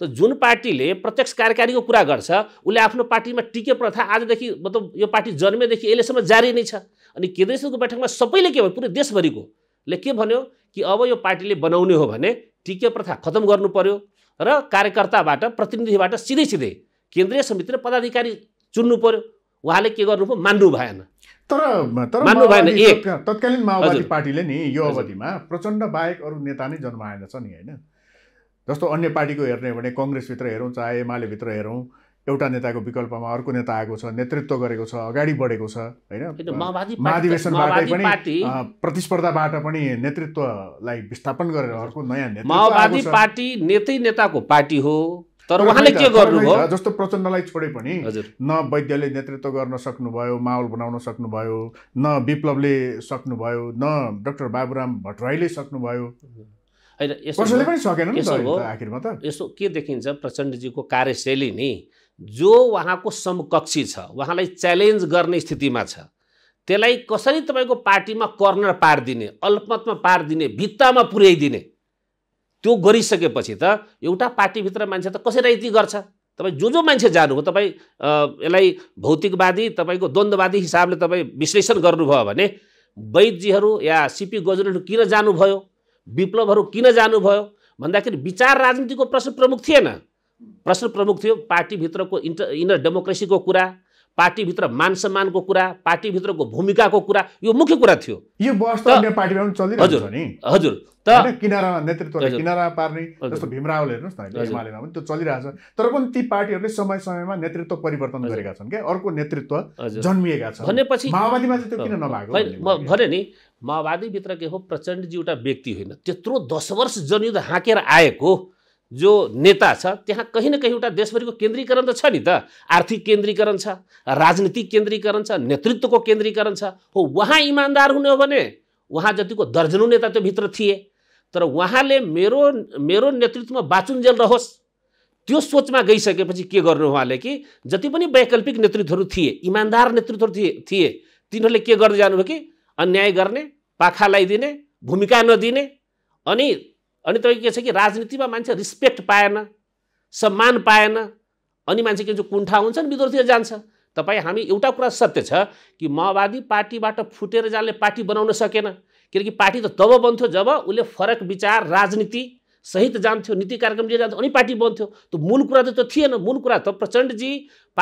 त जुन पार्टीले प्रत्यक्ष कार्यकारीको कुरा गर्छ उसले आफ्नो पार्टीमा टिके प्रथा आजदेखि मतलब यो पार्टी जन्मेदेखि अहिलेसम्म जारी नै छ अनि केन्द्रीय बैठकमा सबैले के भन्यो पुरै देशभरिको ले के भन्यो कि अब यो पार्टीले बनाउने हो भने टिके प्रथा खत्तम गर्नु पर्यो र कार्यकर्ताबाट प्रतिनिधिबाट सिधै सिधै केन्द्रीय समिति र पदाधिकारी चुन्नु पर्यो उहाँले के गर्नु पो मान्नु भएन तर तर मान्नु भएन एक तत्कालीन माओवादी पार्टीले नि यो अवधिमा प्रचण्ड बाहेक अरू नेता नै जन्माएन छ नि होइन जस्तो अन्य पार्टीको हेर्ने हो भने कङ्ग्रेसभित्र हेरौँ चाहे एमालेभित्र हेरौँ एउटा नेताको विकल्पमा अर्को नेता आएको छ नेतृत्व गरेको छ अगाडि बढेको छ होइन महाधिवेशनबाटै पनि प्रतिस्पर्धाबाट पनि नेतृत्वलाई विस्थापन गरेर अर्को नयाँ नेता माओवादी पार्टी नेतै नेताको पार्टी हो तर उहाँले के गर्नुभयो जस्तो प्रचण्डलाई छोडे पनि न वैद्यले नेतृत्व गर्न सक्नुभयो माहौल बनाउन सक्नुभयो न विप्लवले सक्नुभयो न डक्टर बाबुराम भट्टराईले सक्नुभयो होइन यसो पनि सकेन यसो हो आखिरमा त यसो के देखिन्छ प्रचण्डजीको कार्यशैली नि जो उहाँको समकक्षी छ उहाँलाई च्यालेन्ज गर्ने स्थितिमा छ त्यसलाई कसरी तपाईँको पार्टीमा कर्नर पारिदिने अल्पमतमा पारिदिने भित्तामा पुर्याइदिने त्यो गरिसकेपछि त एउटा पार्टीभित्र मान्छे त कसरी यति गर्छ तपाईँ जो जो मान्छे जानुभयो तपाईँ यसलाई भौतिकवादी तपाईँको द्वन्द्ववादी हिसाबले तपाईँ विश्लेषण गर्नुभयो भने वैद्यहरू या सिपी गजुरहरू किन जानुभयो विप्लवहरू किन जानुभयो भन्दाखेरि विचार राजनीतिको प्रश्न प्रमुख थिएन प्रश्न प्रमुख थियो पार्टीभित्रको इन्टर इनर डेमोक्रेसीको कुरा पार्टीभित्र मान सम्मानको कुरा पार्टीभित्रको भूमिकाको कुरा यो मुख्य कुरा थियो यो बहस त अन्य पार्टीमा पनि चलिरहेको छ नि हजुर त किनारामा नेतृत्व किनारा पार्ने जस्तो भीमरावले हेर्नुहोस् न हिमालयमा पनि त्यो चलिरहेको छ तर पनि ती पार्टीहरूले समय समयमा नेतृत्व परिवर्तन गरेका छन् क्या अर्को नेतृत्व जन्मिएका छन् भनेपछि माओवादीमा चाहिँ त्यो किन नभएको भने नि माओवादीभित्र के हो प्रचण्डजी एउटा व्यक्ति होइन त्यत्रो दस वर्ष जनयुद्ध हाँकेर आएको जो नेता छ त्यहाँ कहीँ न कहीँ एउटा देशभरिको केन्द्रीकरण त छ नि त आर्थिक केन्द्रीकरण छ राजनीतिक केन्द्रीकरण छ नेतृत्वको केन्द्रीकरण छ हो उहाँ इमान्दार हुने हो भने उहाँ जतिको दर्जनौ नेता त्यो भित्र थिए तर उहाँले मेरो मेरो नेतृत्वमा बाचुन्जेल रहोस् त्यो सोचमा गइसकेपछि के गर्नु उहाँले कि जति पनि वैकल्पिक नेतृत्वहरू थिए इमान्दार नेतृत्वहरू थिए थिए तिनीहरूले के गर्दै जानुभयो कि अन्याय गर्ने पाखा लगाइदिने भूमिका नदिने अनि अनि तपाईँको के छ कि राजनीतिमा मान्छे रिस्पेक्ट पाएन सम्मान पाएन अनि मान्छे के भन्छ कुण्ठा हुन्छ नि विद्रोहतिर जान्छ तपाईँ हामी एउटा कुरा सत्य छ कि माओवादी पार्टीबाट फुटेर जाने पार्टी बनाउन सकेन किनकि पार्टी त तब बन्थ्यो जब उसले फरक विचार राजनीति सहित जान्थ्यो नीति कार्यक्रम लिएर जान्थ्यो अनि पार्टी बन्थ्यो त मूल कुरा त त्यो थिएन मूल कुरा त प्रचण्डजी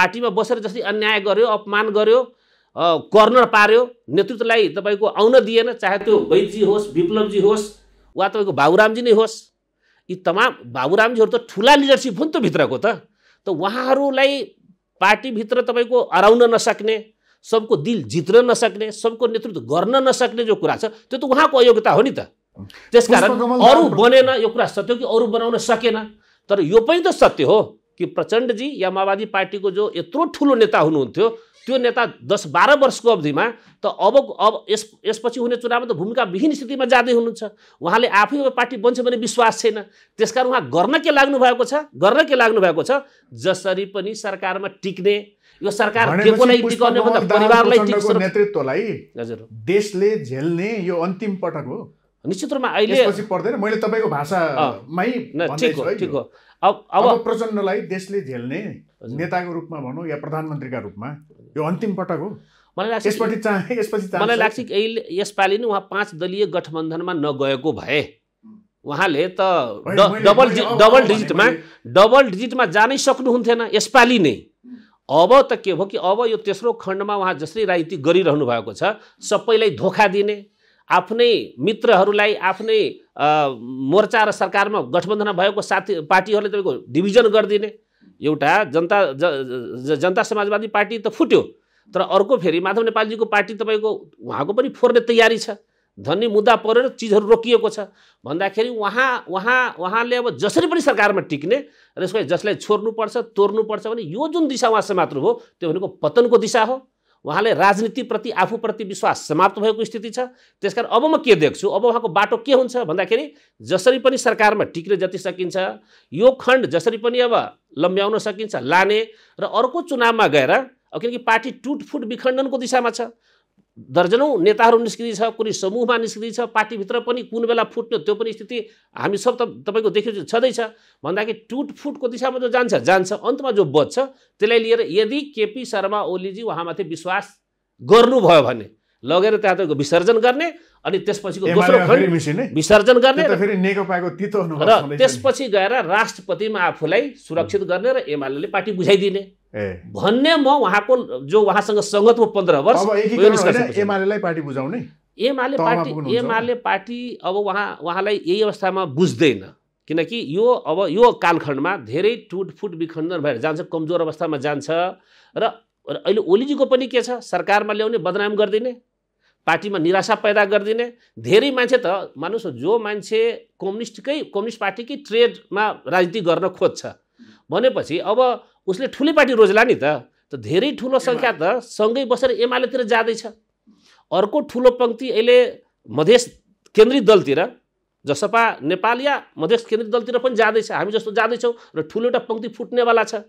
पार्टीमा बसेर जसरी अन्याय गर्यो अपमान गर्यो कर्नर पार्यो नेतृत्वलाई तपाईँको आउन दिएन चाहे त्यो वैदजी होस् विप्लवजी होस् वा तपाईँको बाबुरामजी नै होस् यी तमाम बाबुरामजीहरू त ठुला लिडरसिप हो नि त भित्रको त त उहाँहरूलाई पार्टीभित्र तपाईँको हराउन नसक्ने सबको दिल जित्न नसक्ने सबको नेतृत्व गर्न नसक्ने जो कुरा छ त्यो त उहाँको अयोग्यता हो नि त त्यसकारण अरू बनेन यो कुरा सत्य हो कि अरू बनाउन सकेन तर यो पनि त सत्य हो कि प्रचण्डजी या माओवादी पार्टीको जो यत्रो ठुलो नेता हुनुहुन्थ्यो त्यो नेता दस बाह्र वर्षको अवधिमा त अब अब यस यसपछि हुने चुनावमा त भूमिका विहीन स्थितिमा जाँदै हुनुहुन्छ उहाँले आफै अब पार्टी बन्छ भने विश्वास छैन त्यसकारण उहाँ गर्न के लाग्नु भएको छ गर्न के लाग्नु भएको छ जसरी पनि सरकारमा टिक्ने यो सरकार परिवारलाई नेतृत्वलाई हजुर देशले झेल्ने यो अन्तिम पटक हो निश्चित रूपमा अहिले पर्दैन मैले तपाईँको भाषामै ठिक हो ठिक हो अब अब प्रचण्डलाई देशले झेल्ने नेताको रूपमा भनौँ या प्रधानमन्त्रीका रूपमा यो अन्तिम पटक हो मलाई लाग्छ यसपट्टि यसपछि मलाई लाग्छ यसपालि नै उहाँ पाँच दलीय गठबन्धनमा नगएको भए उहाँले त डबल डबल डिजिटमा डबल डिजिटमा जानै सक्नुहुन्थेन यसपालि नै अब त के भयो कि अब यो तेस्रो खण्डमा उहाँ जसरी राजनीति गरिरहनु भएको छ सबैलाई धोका दिने आफ्नै मित्रहरूलाई आफ्नै मोर्चा र सरकारमा गठबन्धन भएको साथी पार्टीहरूले तपाईँको डिभिजन गरिदिने एउटा जनता ज, जनता समाजवादी पार्टी त फुट्यो तर अर्को फेरि माधव नेपालजीको पार्टी तपाईँको उहाँको पनि फोर्ने तयारी छ धनी मुद्दा परेर चिजहरू रोकिएको छ भन्दाखेरि उहाँ उहाँ उहाँले अब जसरी पनि सरकारमा टिक्ने र यसको जसलाई छोड्नुपर्छ तोड्नुपर्छ भने यो जुन दिशा उहाँसँग मात्र हो त्यो भनेको पतनको दिशा हो उहाँले राजनीतिप्रति आफूप्रति विश्वास समाप्त भएको स्थिति छ त्यसकारण अब म के देख्छु अब उहाँको बाटो के हुन्छ भन्दाखेरि जसरी पनि सरकारमा टिक्ने जति सकिन्छ यो खण्ड जसरी पनि अब लम्ब्याउन सकिन्छ लाने र अर्को चुनावमा गएर किनकि पार्टी टुटफुट विखण्डनको दिशामा छ दर्जनौँ नेताहरू निस्किँदैछ कुनै समूहमा निस्किँदैछ पार्टीभित्र पनि कुन बेला फुट्ने त्यो पनि स्थिति हामी सब त तपाईँको देखिन्छ छँदैछ भन्दाखेरि टुटफुटको दिशामा जो जान्छ जान्छ अन्तमा जो बच्छ त्यसलाई लिएर यदि केपी शर्मा ओलीजी उहाँमाथि विश्वास गर्नुभयो भने लगेर त्यहाँ तपाईँको विसर्जन गर्ने अनि त्यसपछिको दोस्रो विसर्जन गर्ने र त्यसपछि गएर राष्ट्रपतिमा आफूलाई सुरक्षित गर्ने र एमाले पार्टी बुझाइदिने भन्ने म उहाँको जो उहाँसँग सङ्गत म पन्ध्र वर्ष एमालेलाई पार्टी बुझाउने एमाले पार्टी एमाले पार्टी अब उहाँ उहाँलाई यही अवस्थामा बुझ्दैन किनकि यो अब यो कालखण्डमा धेरै टुटफुट विखण्डन भएर जान्छ कमजोर अवस्थामा जान्छ र अहिले ओलीजीको पनि के छ सरकारमा ल्याउने बदनाम गरिदिने पार्टीमा निराशा पैदा गरिदिने धेरै मान्छे त मान्नुहोस् जो मान्छे कम्युनिस्टकै कम्युनिस्ट पार्टीकै ट्रेडमा राजनीति गर्न खोज्छ भनेपछि अब उसले ठुलै पार्टी रोज्ला नि त त धेरै ठुलो सङ्ख्या त सँगै बसेर एमालेतिर जाँदैछ अर्को ठुलो पङ्क्ति अहिले मधेस केन्द्रित दलतिर जसपा नेपाल या मधेस केन्द्रित दलतिर पनि जाँदैछ हामी जस्तो जाँदैछौँ र ठुलो एउटा पङ्क्ति फुट्नेवाला छ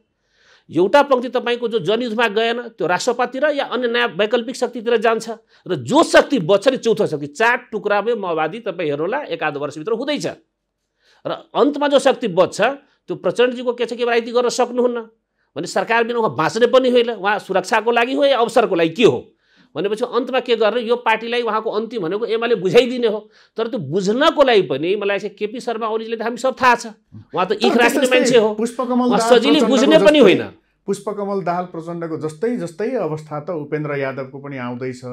एउटा पङ्क्ति तपाईँको जो जनयुद्धमा गएन त्यो राष्ट्रपातिर या अन्य नयाँ वैकल्पिक शक्तितिर जान्छ र जो शक्ति बच्छ नि चौथो शक्ति चार टुक्रामै माओवादी तपाईँ हेर्नुहोला एकाध वर्षभित्र हुँदैछ र अन्तमा जो शक्ति बच्छ त्यो प्रचण्डजीको के छ कि राइती गर्न सक्नुहुन्न भने सरकार बिना उहाँ बाँच्ने पनि होइन उहाँ सुरक्षाको लागि हो या अवसरको लागि के हो भनेपछि अन्तमा के गर्ने यो पार्टीलाई उहाँको अन्तिम भनेको एमाले बुझाइदिने हो तर त्यो बुझ्नको लागि पनि मलाई चाहिँ केपी शर्मा ओलीले त हामी सब थाहा छ उहाँ त इख राख्ने मान्छे हो पुष्पकमल सजिलै बुझ्ने पनि होइन पुष्पकमल दाहाल प्रचण्डको जस्तै जस्तै अवस्था त उपेन्द्र यादवको पनि आउँदैछ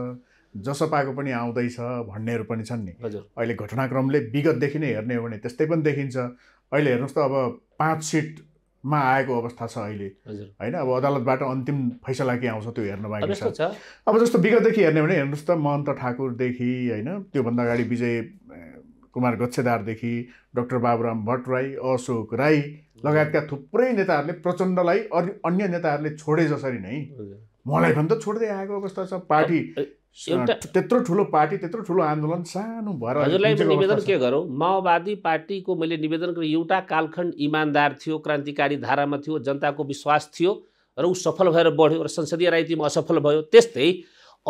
जसपाको पनि आउँदैछ भन्नेहरू पनि छन् नि हजुर अहिले घटनाक्रमले विगतदेखि नै हेर्ने हो भने त्यस्तै पनि देखिन्छ अहिले हेर्नुहोस् त अब पाँच सिटमा आएको अवस्था छ अहिले होइन अब अदालतबाट अन्तिम फैसला के आउँछ त्यो हेर्न बाँकी छ अब जस्तो विगतदेखि हेर्ने भने हेर्नुहोस् त महन्त ठाकुरदेखि होइन त्योभन्दा अगाडि विजय कुमार गच्छेदारदेखि डक्टर बाबुराम भट्टराई अशोक राई लगायतका थुप्रै नेताहरूले प्रचण्डलाई अन्य नेताहरूले छोडे जसरी नै मलाई पनि त छोड्दै आएको अवस्था छ पार्टी एउटा त्यत्रो ठुलो पार्टी त्यत्रो ठुलो आन्दोलन सानो भएर हजुरलाई निवेदन के गरौँ माओवादी पार्टीको मैले निवेदन गरेँ एउटा कालखण्ड इमान्दार थियो क्रान्तिकारी धारामा थियो जनताको विश्वास थियो र ऊ सफल भएर बढ्यो र संसदीय राजनीतिमा असफल भयो त्यस्तै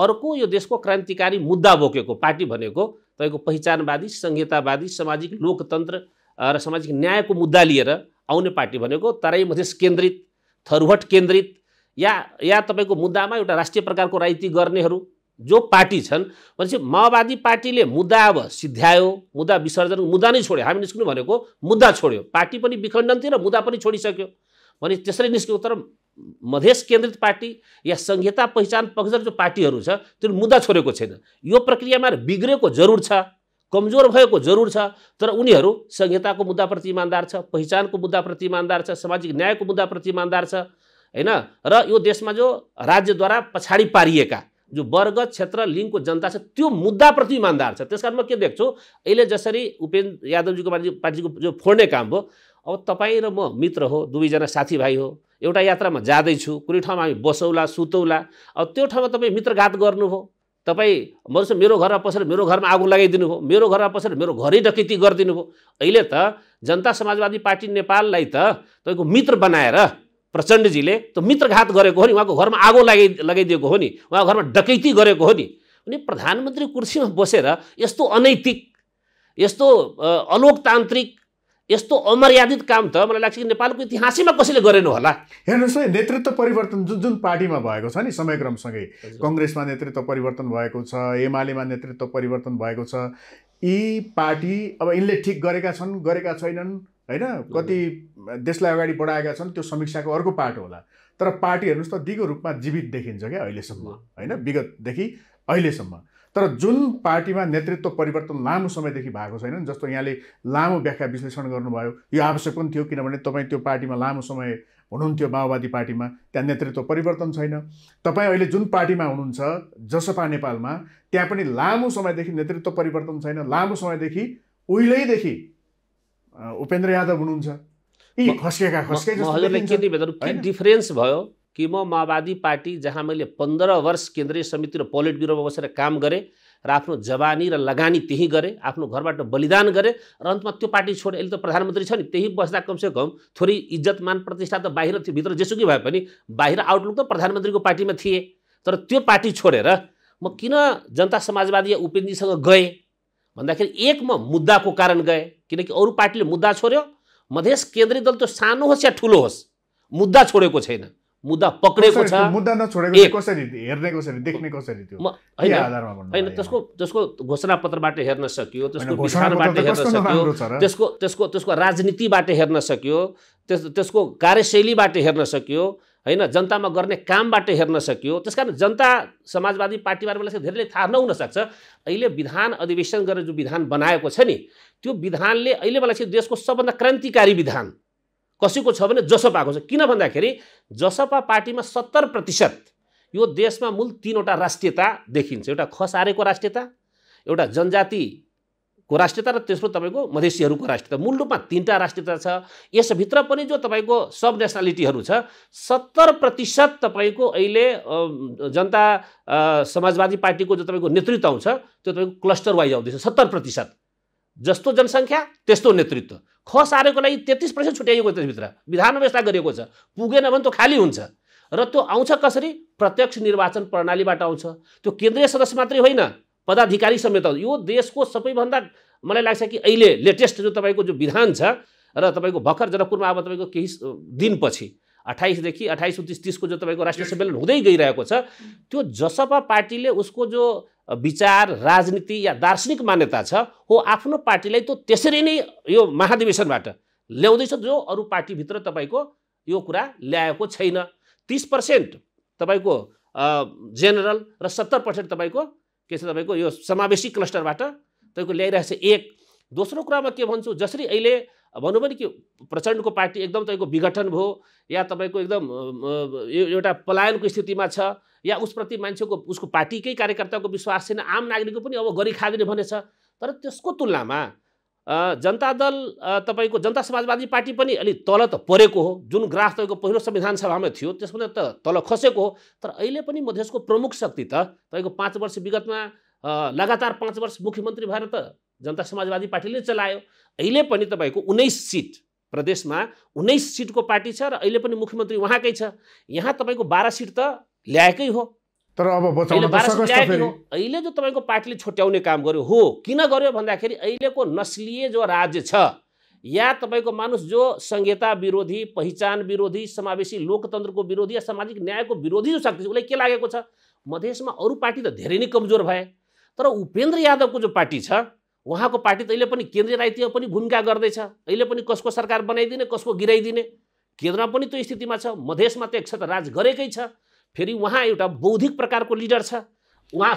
अर्को यो देशको क्रान्तिकारी मुद्दा बोकेको पार्टी भनेको तपाईँको पहिचानवादी संहितावादी सामाजिक लोकतन्त्र र सामाजिक न्यायको मुद्दा लिएर आउने पार्टी भनेको तराई मधेस केन्द्रित थरुहट केन्द्रित या या तपाईँको मुद्दामा एउटा राष्ट्रिय प्रकारको राजनीति गर्नेहरू जो पार्टी छन् भनेपछि माओवादी पार्टीले मुद्दा अब सिद्ध्यायो मुद्दा विसर्जन मुद्दा नै छोड्यो हामी निस्कनु भनेको मुद्दा छोड्यो पार्टी पनि विखण्डन थियो र मुद्दा पनि छोडिसक्यो भने त्यसरी निस्क्यो तर मधेस केन्द्रित पार्टी या संहिता पहिचान पक्षधर जो पार्टीहरू छ त्यो मुद्दा छोडेको छैन यो प्रक्रियामा बिग्रेको जरुर छ कमजोर भएको जरुर छ तर उनीहरू संहिताको मुद्दाप्रति इमान्दार छ पहिचानको मुद्दाप्रति इमान्दार छ सामाजिक न्यायको मुद्दाप्रति इमान्दार छ होइन र यो देशमा जो राज्यद्वारा पछाडि पारिएका जो वर्ग क्षेत्र लिङ्गको जनता छ त्यो मुद्दाप्रति इमान्दार छ त्यस म के देख्छु अहिले जसरी उपेन्द्र यादवजीको पार्टी पार्टीको जो फोड्ने काम भयो अब तपाईँ र म मित्र हो दुवैजना साथीभाइ हो एउटा यात्रामा जाँदैछु कुनै ठाउँमा हामी बसौँला सुतौला अब त्यो ठाउँमा तपाईँ मित्रघात गर्नुभयो तपाईँ मसँग मेरो घरमा पसेर मेरो घरमा आगो लगाइदिनु भयो मेरो घरमा पसेर मेरो घरै डकैती गरिदिनु भयो अहिले त जनता समाजवादी पार्टी नेपाललाई त तपाईँको मित्र बनाएर प्रचण्डजीले त्यो मित्रघात गरेको हो नि उहाँको घरमा आगो लगाइ लगाइदिएको हो नि उहाँको घरमा डकैती गरेको हो नि अनि प्रधानमन्त्री कुर्सीमा बसेर यस्तो अनैतिक यस्तो अलोकतान्त्रिक यस्तो अमर्यादित काम त मलाई लाग्छ कि नेपालको इतिहासैमा कसैले गरेन होला हेर्नुहोस् है नेतृत्व परिवर्तन जुन जुन पार्टीमा भएको छ नि समयक्रमसँगै कङ्ग्रेसमा नेतृत्व परिवर्तन भएको छ एमालेमा नेतृत्व परिवर्तन भएको छ यी पार्टी अब यिनले ठिक गरेका छन् गरेका छैनन् होइन कति देशलाई अगाडि बढाएका छन् त्यो समीक्षाको अर्को पार्ट होला तर पार्टी हेर्नुहोस् त दिगो रूपमा जीवित देखिन्छ क्या अहिलेसम्म होइन विगतदेखि अहिलेसम्म तर जुन पार्टीमा नेतृत्व परिवर्तन लामो समयदेखि भएको छैन नि जस्तो यहाँले लामो व्याख्या विश्लेषण गर्नुभयो यो आवश्यक पनि थियो किनभने तपाईँ त्यो पार्टीमा लामो समय हुनुहुन्थ्यो माओवादी पार्टीमा त्यहाँ नेतृत्व परिवर्तन छैन तपाईँ अहिले जुन पार्टीमा हुनुहुन्छ जसपा नेपालमा त्यहाँ पनि लामो समयदेखि नेतृत्व परिवर्तन छैन लामो समयदेखि उहिलेदेखि उपेन्द्र यादव हुनुहुन्छ के डिफरेन्स भयो कि म माओवादी पार्टी जहाँ मैले पन्ध्र वर्ष केन्द्रीय समिति र पोलिट ब्युरोमा बसेर काम गरेँ र आफ्नो जवानी र लगानी त्यहीँ गरेँ आफ्नो घरबाट बलिदान गरेँ र अन्तमा त्यो पार्टी छोडेँ अहिले त प्रधानमन्त्री छ नि त्यही बस्दा कमसे कम थोरै इज्जत मान प्रतिष्ठा त बाहिर थियो भित्र जेसुकै भए पनि बाहिर आउटलुक त प्रधानमन्त्रीको पार्टीमा थिएँ तर त्यो पार्टी छोडेर म किन जनता समाजवादी या उपेन्द्रीसँग गएँ भन्दाखेरि एकमा मुद्दाको कारण गएँ किनकि अरू पार्टीले मुद्दा छोड्यो मधेस केन्द्रीय दल त्यो सानो होस् या ठुलो होस् मुद्दा छोडेको छैन मुद्दा पक्रेको छ मुद्दा नछोडेको कसरी हेर्ने कसरी देख्ने कसरी त्यो होइन त्यसको त्यसको घोषणा पत्रबाट हेर्न सकियो त्यसको विचारबाट हेर्न सकियो त्यसको त्यसको त्यसको राजनीतिबाट हेर्न सकियो त्यस त्यसको कार्यशैलीबाट हेर्न सकियो होइन जनतामा गर्ने कामबाट हेर्न सकियो त्यस कारण जनता समाजवादी पार्टीबारेमा धेरैले थाहा नहुनसक्छ अहिले विधान अधिवेशन गरेर जो विधान बनाएको छ नि त्यो विधानले अहिले मलाई चाहिँ देशको सबभन्दा क्रान्तिकारी विधान कसैको छ भने जसपाको छ किन भन्दाखेरि जसपा पार्टीमा सत्तर प्रतिशत यो देशमा मूल तिनवटा राष्ट्रियता देखिन्छ एउटा खसारेको राष्ट्रियता एउटा जनजाति को राष्ट्रियता र तेस्रो तपाईँको मधेसीहरूको राष्ट्रियता मूल रूपमा तिनवटा राष्ट्रियता छ यसभित्र पनि जो तपाईँको सब नेसनालिटीहरू छ सत्तर प्रतिशत तपाईँको अहिले जनता समाजवादी पार्टीको जो तपाईँको नेतृत्व आउँछ त्यो तपाईँको क्लस्टर वाइज आउँदैछ सत्तर प्रतिशत जस्तो जनसङ्ख्या त्यस्तो नेतृत्व खस आरेको लागि तेत्तिस प्रतिशत छुट्याइएको त्यसभित्र विधान व्यवस्था गरिएको छ पुगेन भने त खाली हुन्छ र त्यो आउँछ कसरी प्रत्यक्ष निर्वाचन प्रणालीबाट आउँछ त्यो केन्द्रीय सदस्य मात्रै होइन पदाधिकारी समेत यो देशको सबैभन्दा मलाई लाग्छ कि अहिले लेटेस्ट जो तपाईँको जो विधान छ र तपाईँको भर्खर जनकपुरमा अब तपाईँको केही दिनपछि अठाइसदेखि अठाइस उन्तिस तिसको जो तपाईँको राष्ट्रिय सम्मेलन हुँदै गइरहेको छ त्यो जसपा पार्टीले उसको जो विचार राजनीति या दार्शनिक मान्यता छ हो आफ्नो पार्टीलाई त्यो त्यसरी नै यो महाधिवेशनबाट ल्याउँदैछ जो अरू पार्टीभित्र तपाईँको यो कुरा ल्याएको छैन तिस पर्सेन्ट तपाईँको जेनरल र सत्तर पर्सेन्ट तपाईँको के छ तपाईँको यो समावेशी क्लस्टरबाट तपाईँको ल्याइरहेको छ एक दोस्रो कुरामा के भन्छु जसरी अहिले भनौँ पनि कि प्रचण्डको पार्टी एकदम तपाईँको विघटन भयो या तपाईँको एकदम एउटा पलायनको स्थितिमा छ या उसप्रति मान्छेको उसको पार्टीकै कार्यकर्ताको विश्वास छैन आम नागरिकको पनि अब गरी खादिने भनेछ तर त्यसको तुलनामा जनता दल तपाईँको जनता समाजवादी पार्टी पनि अलिक तल त परेको हो जुन ग्राफ तपाईँको पहिलो संविधान सभामा थियो त्यसमा त तल खसेको हो तर अहिले पनि मधेसको प्रमुख शक्ति त तपाईँको पाँच वर्ष विगतमा लगातार पाँच वर्ष मुख्यमन्त्री भएर त जनता समाजवादी पार्टीले चलायो अहिले पनि तपाईँको उन्नाइस सिट प्रदेशमा उन्नाइस सिटको पार्टी छ र अहिले पनि मुख्यमन्त्री उहाँकै छ यहाँ तपाईँको बाह्र सिट त ल्याएकै हो तर अब बचाउन अहिले जो तपाईँको पार्टीले छुट्याउने काम गर्यो हो किन गर्यो भन्दाखेरि अहिलेको नस्लीय जो राज्य छ या तपाईँको मानुस जो संहिता विरोधी पहिचान विरोधी समावेशी लोकतन्त्रको विरोधी या सामाजिक न्यायको विरोधी जो शक्ति उसलाई के लागेको छ मधेसमा अरू पार्टी त धेरै नै कमजोर भए तर उपेन्द्र यादवको जो पार्टी छ उहाँको पार्टी त अहिले पनि केन्द्रीय राजनीतिमा पनि भूमिका गर्दैछ अहिले पनि कसको सरकार बनाइदिने कसको गिराइदिने केन्द्रमा पनि त्यो स्थितिमा छ मधेसमा त एकसाथ राज गरेकै छ फेरि उहाँ एउटा बौद्धिक प्रकारको लिडर छ उहाँ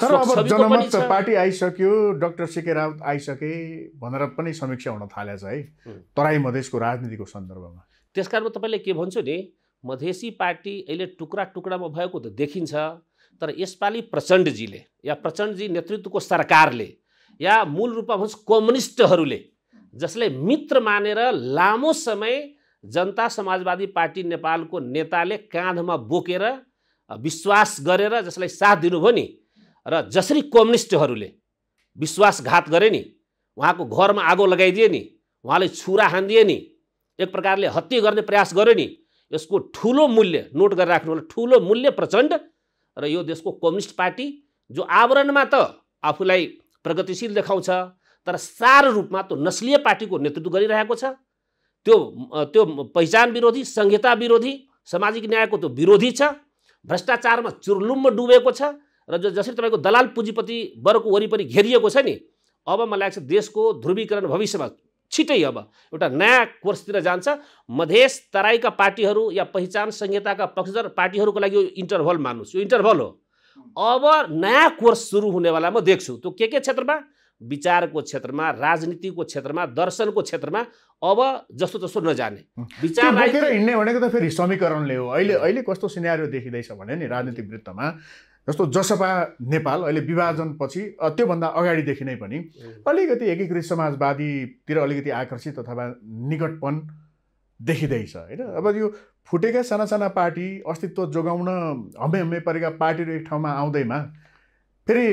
जनमत पार्टी आइसक्यो डक्टर सिके रावत आइसके भनेर पनि समीक्षा हुन थालेछ है तराई मधेसको राजनीतिको सन्दर्भमा त्यस कारण तपाईँले के भन्छु नि मधेसी पार्टी अहिले टुक्रा टुक्रामा भएको त देखिन्छ तर यसपालि प्रचण्डजीले या प्रचण्डजी नेतृत्वको सरकारले या मूल रूपमा भन्छ कम्युनिस्टहरूले जसले मित्र मानेर लामो समय जनता समाजवादी पार्टी नेपालको नेताले काँधमा बोकेर विश्वास गरेर जसलाई साथ दिनुभयो नि र जसरी कम्युनिस्टहरूले विश्वासघात गरे नि उहाँको घरमा आगो लगाइदिए नि उहाँले छुरा हानिदिए नि एक प्रकारले हत्या गर्ने प्रयास गर्यो नि यसको ठुलो मूल्य नोट गरेर राख्नु होला ठुलो मूल्य प्रचण्ड र यो देशको कम्युनिस्ट पार्टी जो आवरणमा त आफूलाई प्रगतिशील देखाउँछ तर सार रूपमा त्यो नस्लीय पार्टीको नेतृत्व गरिरहेको छ त्यो त्यो पहिचान विरोधी संहिता विरोधी सामाजिक न्यायको त्यो विरोधी छ भ्रष्टाचारमा चुर्लुम्ब डुबेको छ र जो जसरी तपाईँको दलाल पुँजीपति वर्गको वरिपरि घेरिएको छ नि अब मलाई लाग्छ देशको ध्रुवीकरण भविष्यमा छिटै अब एउटा नयाँ कोर्सतिर जान्छ मधेस तराईका पार्टीहरू या पहिचान संहिताका पक्षधर पार्टीहरूको लागि यो इन्टरभल मान्नुहोस् यो इन्टरभल हो अब नयाँ कोर्स सुरु हुनेवाला म देख्छु त्यो के के क्षेत्रमा विचारको क्षेत्रमा राजनीतिको क्षेत्रमा दर्शनको क्षेत्रमा अब जस्तो तस्तो नजाने विचार बोकेर हिँड्ने भनेको त फेरि समीकरणले हो अहिले अहिले कस्तो सिनेरियो देखिँदैछ भने नि राजनीतिक वृत्तमा जस्तो जसपा नेपाल अहिले विभाजनपछि त्योभन्दा अगाडिदेखि नै पनि अलिकति एकीकृत समाजवादीतिर अलिकति आकर्षित अथवा निकटपन देखिँदैछ होइन अब यो फुटेका साना साना पार्टी अस्तित्व जोगाउन हम्मे हम्मे परेका पार्टीहरू एक ठाउँमा आउँदैमा फेरि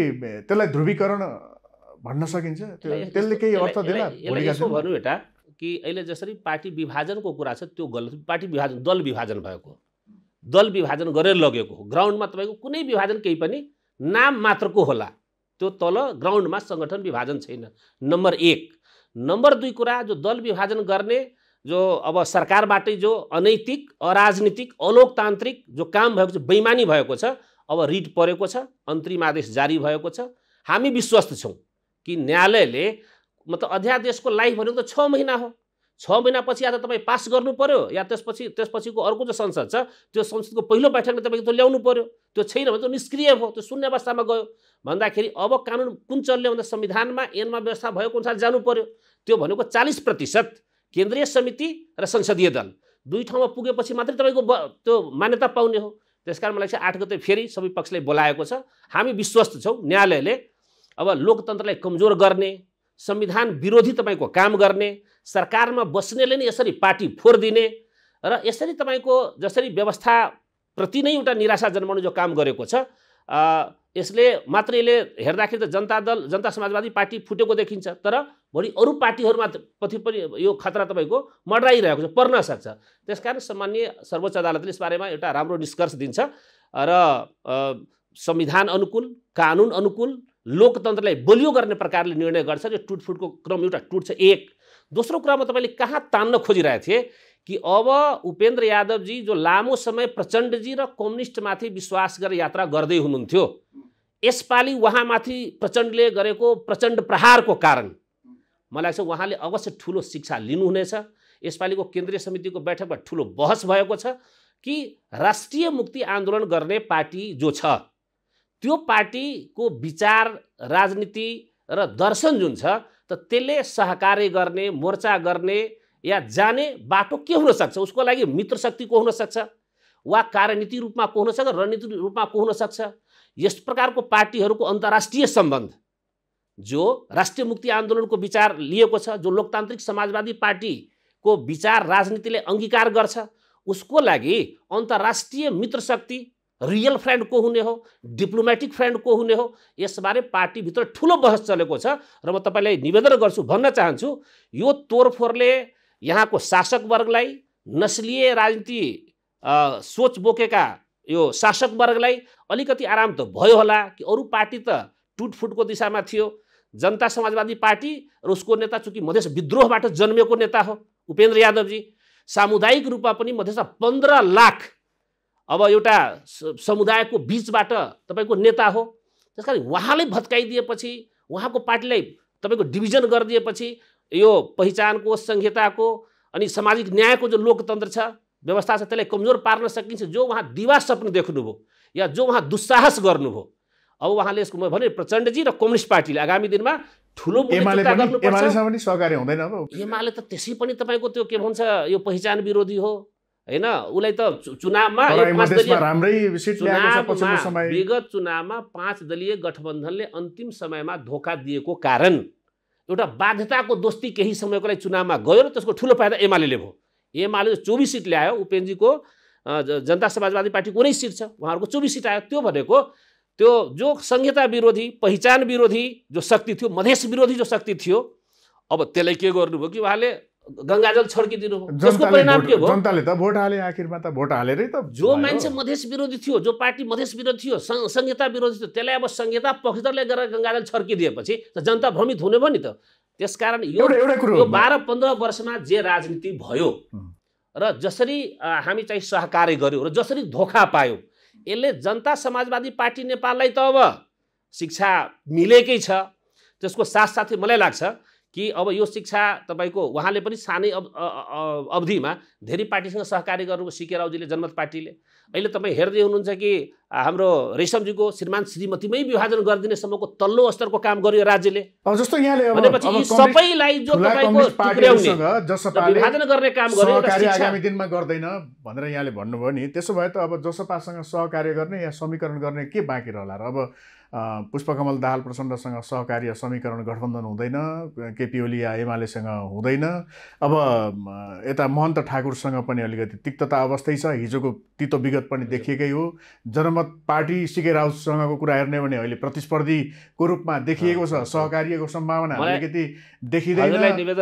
त्यसलाई ध्रुवीकरण भन्न सकिन्छ त्यसले केही अर्थ दिएन भन्नु एउटा कि अहिले जसरी पार्टी विभाजनको कुरा छ त्यो गलत पार्टी विभाजन दल विभाजन भएको दल विभाजन गरेर लगेको हो ग्राउन्डमा तपाईँको कुनै विभाजन केही पनि नाम मात्रको होला त्यो तल ग्राउन्डमा सङ्गठन विभाजन छैन नम्बर एक नम्बर दुई कुरा जो दल विभाजन गर्ने जो अब सरकारबाटै जो अनैतिक अराजनीतिक अलोकतान्त्रिक जो काम भएको छ बैमानी भएको छ अब रिट परेको छ अन्तरिम आदेश जारी भएको छ हामी विश्वस्त छौँ कि न्यायालयले मतलब अध्यादेशको लाइफ भनेको त छ महिना हो छ महिनापछि या त तपाईँ पास गर्नु पऱ्यो या त्यसपछि त्यसपछिको अर्को जो संसद छ त्यो संसदको पहिलो बैठकले तपाईँको त्यो ल्याउनु पऱ्यो त्यो छैन भने त्यो निष्क्रिय भयो त्यो शून्य अवस्थामा गयो भन्दाखेरि अब कानुन कुन चल्यो भन्दा संविधानमा एनमा व्यवस्था भएको अनुसार जानु पऱ्यो त्यो भनेको चालिस प्रतिशत केन्द्रीय समिति र संसदीय दल दुई ठाउँमा पुगेपछि मात्रै तपाईँको त्यो मान्यता पाउने हो त्यस कारण मलाई चाहिँ आठ गते फेरि सबै पक्षले बोलाएको छ हामी विश्वस्त छौँ न्यायालयले अब लोकतन्त्रलाई कमजोर गर्ने संविधान विरोधी तपाईँको काम गर्ने सरकारमा बस्नेले नै यसरी पार्टी फोरिदिने र यसरी तपाईँको जसरी व्यवस्थाप्रति नै एउटा निराशा जन्माउने जो काम गरेको छ यसले मात्र यसले हेर्दाखेरि त जनता दल जनता समाजवादी पार्टी फुटेको देखिन्छ तर भोलि अरू पार्टीहरूमा पछि पनि यो खतरा तपाईँको मडराइरहेको छ पर्न सक्छ त्यसकारण सामान्य सर्वोच्च अदालतले यसबारेमा एउटा राम्रो निष्कर्ष दिन्छ र संविधान अनुकूल कानुन अनुकूल लोकतन्त्रलाई बलियो गर्ने प्रकारले निर्णय गर्छ यो टुटफुटको क्रम एउटा टुट छ एक दोस्रो कुरामा तपाईँले कहाँ तान्न खोजिरहेको थिएँ कि अब उपेन्द्र यादवजी जो लामो समय प्रचण्डजी र कम्युनिस्टमाथि विश्वास गरेर यात्रा गर्दै हुनुहुन्थ्यो यसपालि उहाँमाथि प्रचण्डले गरेको प्रचण्ड प्रहारको कारण मलाई लाग्छ उहाँले अवश्य ठुलो शिक्षा लिनुहुनेछ यसपालिको केन्द्रीय समितिको बैठकमा ठुलो बहस भएको छ कि राष्ट्रिय मुक्ति आन्दोलन गर्ने पार्टी जो छ त्यो पार्टीको विचार राजनीति र दर्शन जुन छ त त्यसले सहकार्य गर्ने मोर्चा गर्ने या जाने बाटो के हुनसक्छ उसको लागि मित्र शक्ति को हुनसक्छ वा कार्यनीति रूपमा को हुनसक्छ रणनीति रूपमा को हुनसक्छ यस प्रकारको पार्टीहरूको अन्तर्राष्ट्रिय सम्बन्ध जो राष्ट्रिय मुक्ति आन्दोलनको विचार लिएको छ जो लोकतान्त्रिक समाजवादी पार्टीको विचार राजनीतिले अङ्गीकार गर्छ उसको लागि अन्तर्राष्ट्रिय मित्र शक्ति रियल फ्रेन्ड को हुने हो डिप्लोमेटिक फ्रेन्ड को हुने हो यसबारे पार्टीभित्र ठुलो बहस चलेको छ र म तपाईँलाई निवेदन गर्छु भन्न चाहन्छु यो तोडफोडले यहाँको शासक वर्गलाई नस्लीय राजनीति सोच बोकेका यो शासक वर्गलाई अलिकति आराम त भयो होला कि अरू पार्टी त टुटफुटको दिशामा थियो जनता समाजवादी पार्टी र उसको नेता चूँकि मधेस विद्रोहबाट जन्मेको नेता हो उपेन्द्र यादवजी सामुदायिक रूपमा पनि मधेसमा पन्ध्र लाख अब एउटा समुदायको बिचबाट तपाईँको नेता हो त्यस कारण उहाँले भत्काइदिएपछि उहाँको पार्टीलाई तपाईँको डिभिजन गरिदिएपछि यो पहिचानको संहिताको अनि सामाजिक न्यायको जो लोकतन्त्र छ व्यवस्था छ त्यसलाई कमजोर पार्न सकिन्छ जो उहाँ दिवा सपना देख्नुभयो या जो उहाँ दुस्साहस गर्नुभयो अब उहाँले यसको म भने प्रचण्डजी र कम्युनिस्ट पार्टीले आगामी दिनमा ठुलो हुँदैन एमाले त त्यसै पनि तपाईँको त्यो के भन्छ यो पहिचान विरोधी हो होइन उसलाई त चुनावमा विगत चुनावमा पाँच दलीय गठबन्धनले अन्तिम समयमा धोका दिएको कारण एउटा बाध्यताको दोस्ती केही समयको लागि चुनावमा गयो र त्यसको ठुलो फाइदा एमाले भयो एमाले चौबिस सिट ल्यायो उपेन्द्रजीको जनता समाजवादी पार्टी कुनै सिट छ उहाँहरूको चौबिस सिट आयो त्यो भनेको त्यो जो संहिता विरोधी पहिचान विरोधी जो शक्ति थियो मधेस विरोधी जो शक्ति थियो अब त्यसलाई के गर्नुभयो कि उहाँले गङ्गाजल छर्किदिनु त्यसको परिणाम के हो जनताले त भोट हाले आखिरमा त भोट हालेरै त जो मान्छे मधेस विरोधी थियो जो पार्टी मधेस विरोधी थियो संहिता विरोधी थियो त्यसलाई अब संहिता पक्षधरले गरेर गङ्गाजल छर्किदिएपछि त जनता भ्रमित हुने भयो नि त त्यसकारण यो यो बाह्र पन्ध्र वर्षमा जे राजनीति भयो र जसरी हामी चाहिँ सहकार्य गऱ्यौँ र जसरी धोका पायौँ यसले जनता समाजवादी पार्टी नेपाललाई त अब शिक्षा मिलेकै छ त्यसको साथसाथै मलाई लाग्छ कि अब यो शिक्षा तपाईँको उहाँले पनि सानै अवधिमा धेरै पार्टीसँग सहकार्य गर्नुभयो सिके राउजीले जनमत पार्टीले अहिले तपाईँ हेर्दै हुनुहुन्छ कि हाम्रो रेशमजीको श्रीमान श्रीमतीमै विभाजन गरिदिनेसम्मको तल्लो स्तरको काम गर्यो राज्यले जस्तो यहाँले भनेपछि सबैलाई जो विभाजन गर्ने काम गर्यो आगामी दिनमा गर्दैन भनेर यहाँले भन्नुभयो नि त्यसो भए त अब जसपासँग सहकार्य गर्ने या समीकरण गर्ने के बाँकी रहला र अब पुष्पकमल दाहाल प्रचण्डसँग सहकारी समीकरण गठबन्धन हुँदैन केपी या एमालेसँग हुँदैन अब यता महन्त ठाकुरसँग पनि अलिकति तिक्तता अवस्थै छ हिजोको तितो विगत पनि देखिएकै हो जनमत पार्टी सिके राउतसँगको कुरा हेर्ने भने अहिले प्रतिस्पर्धीको रूपमा देखिएको छ सहकार्यको सम्भावना अलिकति देखिँदैन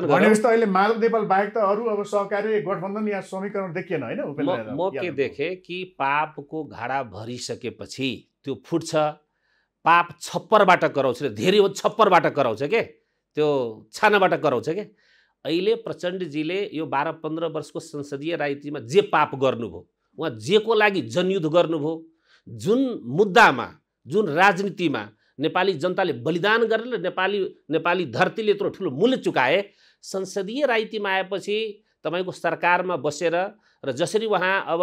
भनेपछि त अहिले माधव नेपाल बाहेक त अरू अब सहकारी गठबन्धन या समीकरण देखिएन होइन म के देखेँ कि पापको घाडा भरिसकेपछि त्यो फुट्छ पाप छप्परबाट गराउँछ धेरै हो छप्परबाट कराउँछ के त्यो छानाबाट कराउँछ के अहिले प्रचण्डजीले यो बाह्र पन्ध्र वर्षको संसदीय राजनीतिमा जे पाप गर्नुभयो उहाँ जेको लागि जनयुद्ध गर्नुभयो जुन मुद्दामा जुन राजनीतिमा नेपाली जनताले बलिदान गरेर नेपाली नेपाली धरतीले यत्रो ठुलो मूल्य चुकाए संसदीय राजनीतिमा आएपछि तपाईँको सरकारमा बसेर र जसरी उहाँ अब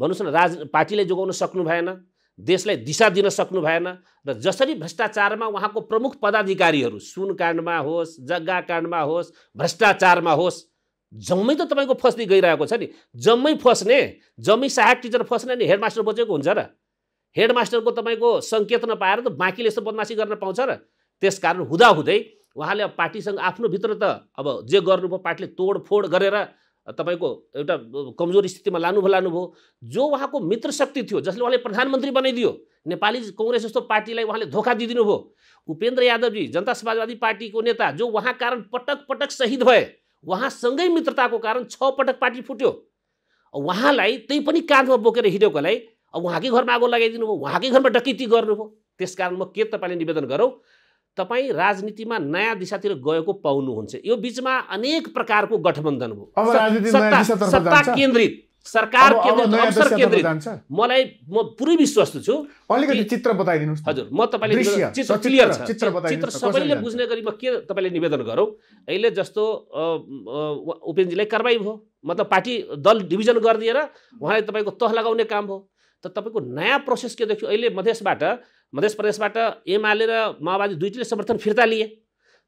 भन्नुहोस् न राज पार्टीले जोगाउन सक्नु भएन देशलाई दिशा दिन सक्नु भएन र जसरी भ्रष्टाचारमा उहाँको प्रमुख पदाधिकारीहरू सुन काण्डमा होस् जग्गा काण्डमा होस् भ्रष्टाचारमा होस् जम्मै त तपाईँको फस्दै गइरहेको छ नि जम्मै फस्ने जम्मै सहायक टिचर फस्ने नि हेडमास्टर बचेको हुन्छ र हेडमास्टरको तपाईँको सङ्केत नपाएर त बाँकीले यस्तो बदमासी गर्न पाउँछ र त्यस कारण हुँदाहुँदै उहाँले अब पार्टीसँग आफ्नो भित्र त अब जे गर्नुभयो पार्टीले तोडफोड गरेर तपाईँको एउटा कमजोर स्थितिमा लानुभयो लानुभयो जो उहाँको मित्र शक्ति थियो जसले उहाँले प्रधानमन्त्री बनाइदियो नेपाली कङ्ग्रेस जस्तो पार्टीलाई उहाँले धोका दिइदिनु भयो उपेन्द्र यादवजी जनता समाजवादी पार्टीको नेता जो उहाँ कारण पटक पटक शहीद भए उहाँसँगै मित्रताको कारण छ पटक पार्टी फुट्यो उहाँलाई त्यही पनि काँधमा बोकेर हिँडेकोलाई अब उहाँकै घरमा आगो लगाइदिनु भयो उहाँकै घरमा डकैती गर्नुभयो त्यस कारण म के तपाईँले निवेदन गरौँ तपाईँ राजनीतिमा नयाँ दिशातिर गएको पाउनुहुन्छ यो बिचमा अनेक प्रकारको गठबन्धन भयो सत्ता केन्द्रित सरकार केन्द्रित मलाई म पुरै विश्वस्त छु अलिकति चित्र बताइदिनुहोस् हजुर म तपाईँले चित्र क्लियर छ चित्र सबैले बुझ्ने गरी म के तपाईँले निवेदन गरौँ अहिले जस्तो उपेन्द्रजीलाई कारवाही भयो मतलब पार्टी दल डिभिजन गरिदिएर उहाँले तपाईँको तह लगाउने काम हो त तपाईँको नयाँ प्रोसेस के देख्यो अहिले मधेसबाट मध्य प्रदेशबाट एमाले र माओवादी दुइटैले समर्थन फिर्ता लिए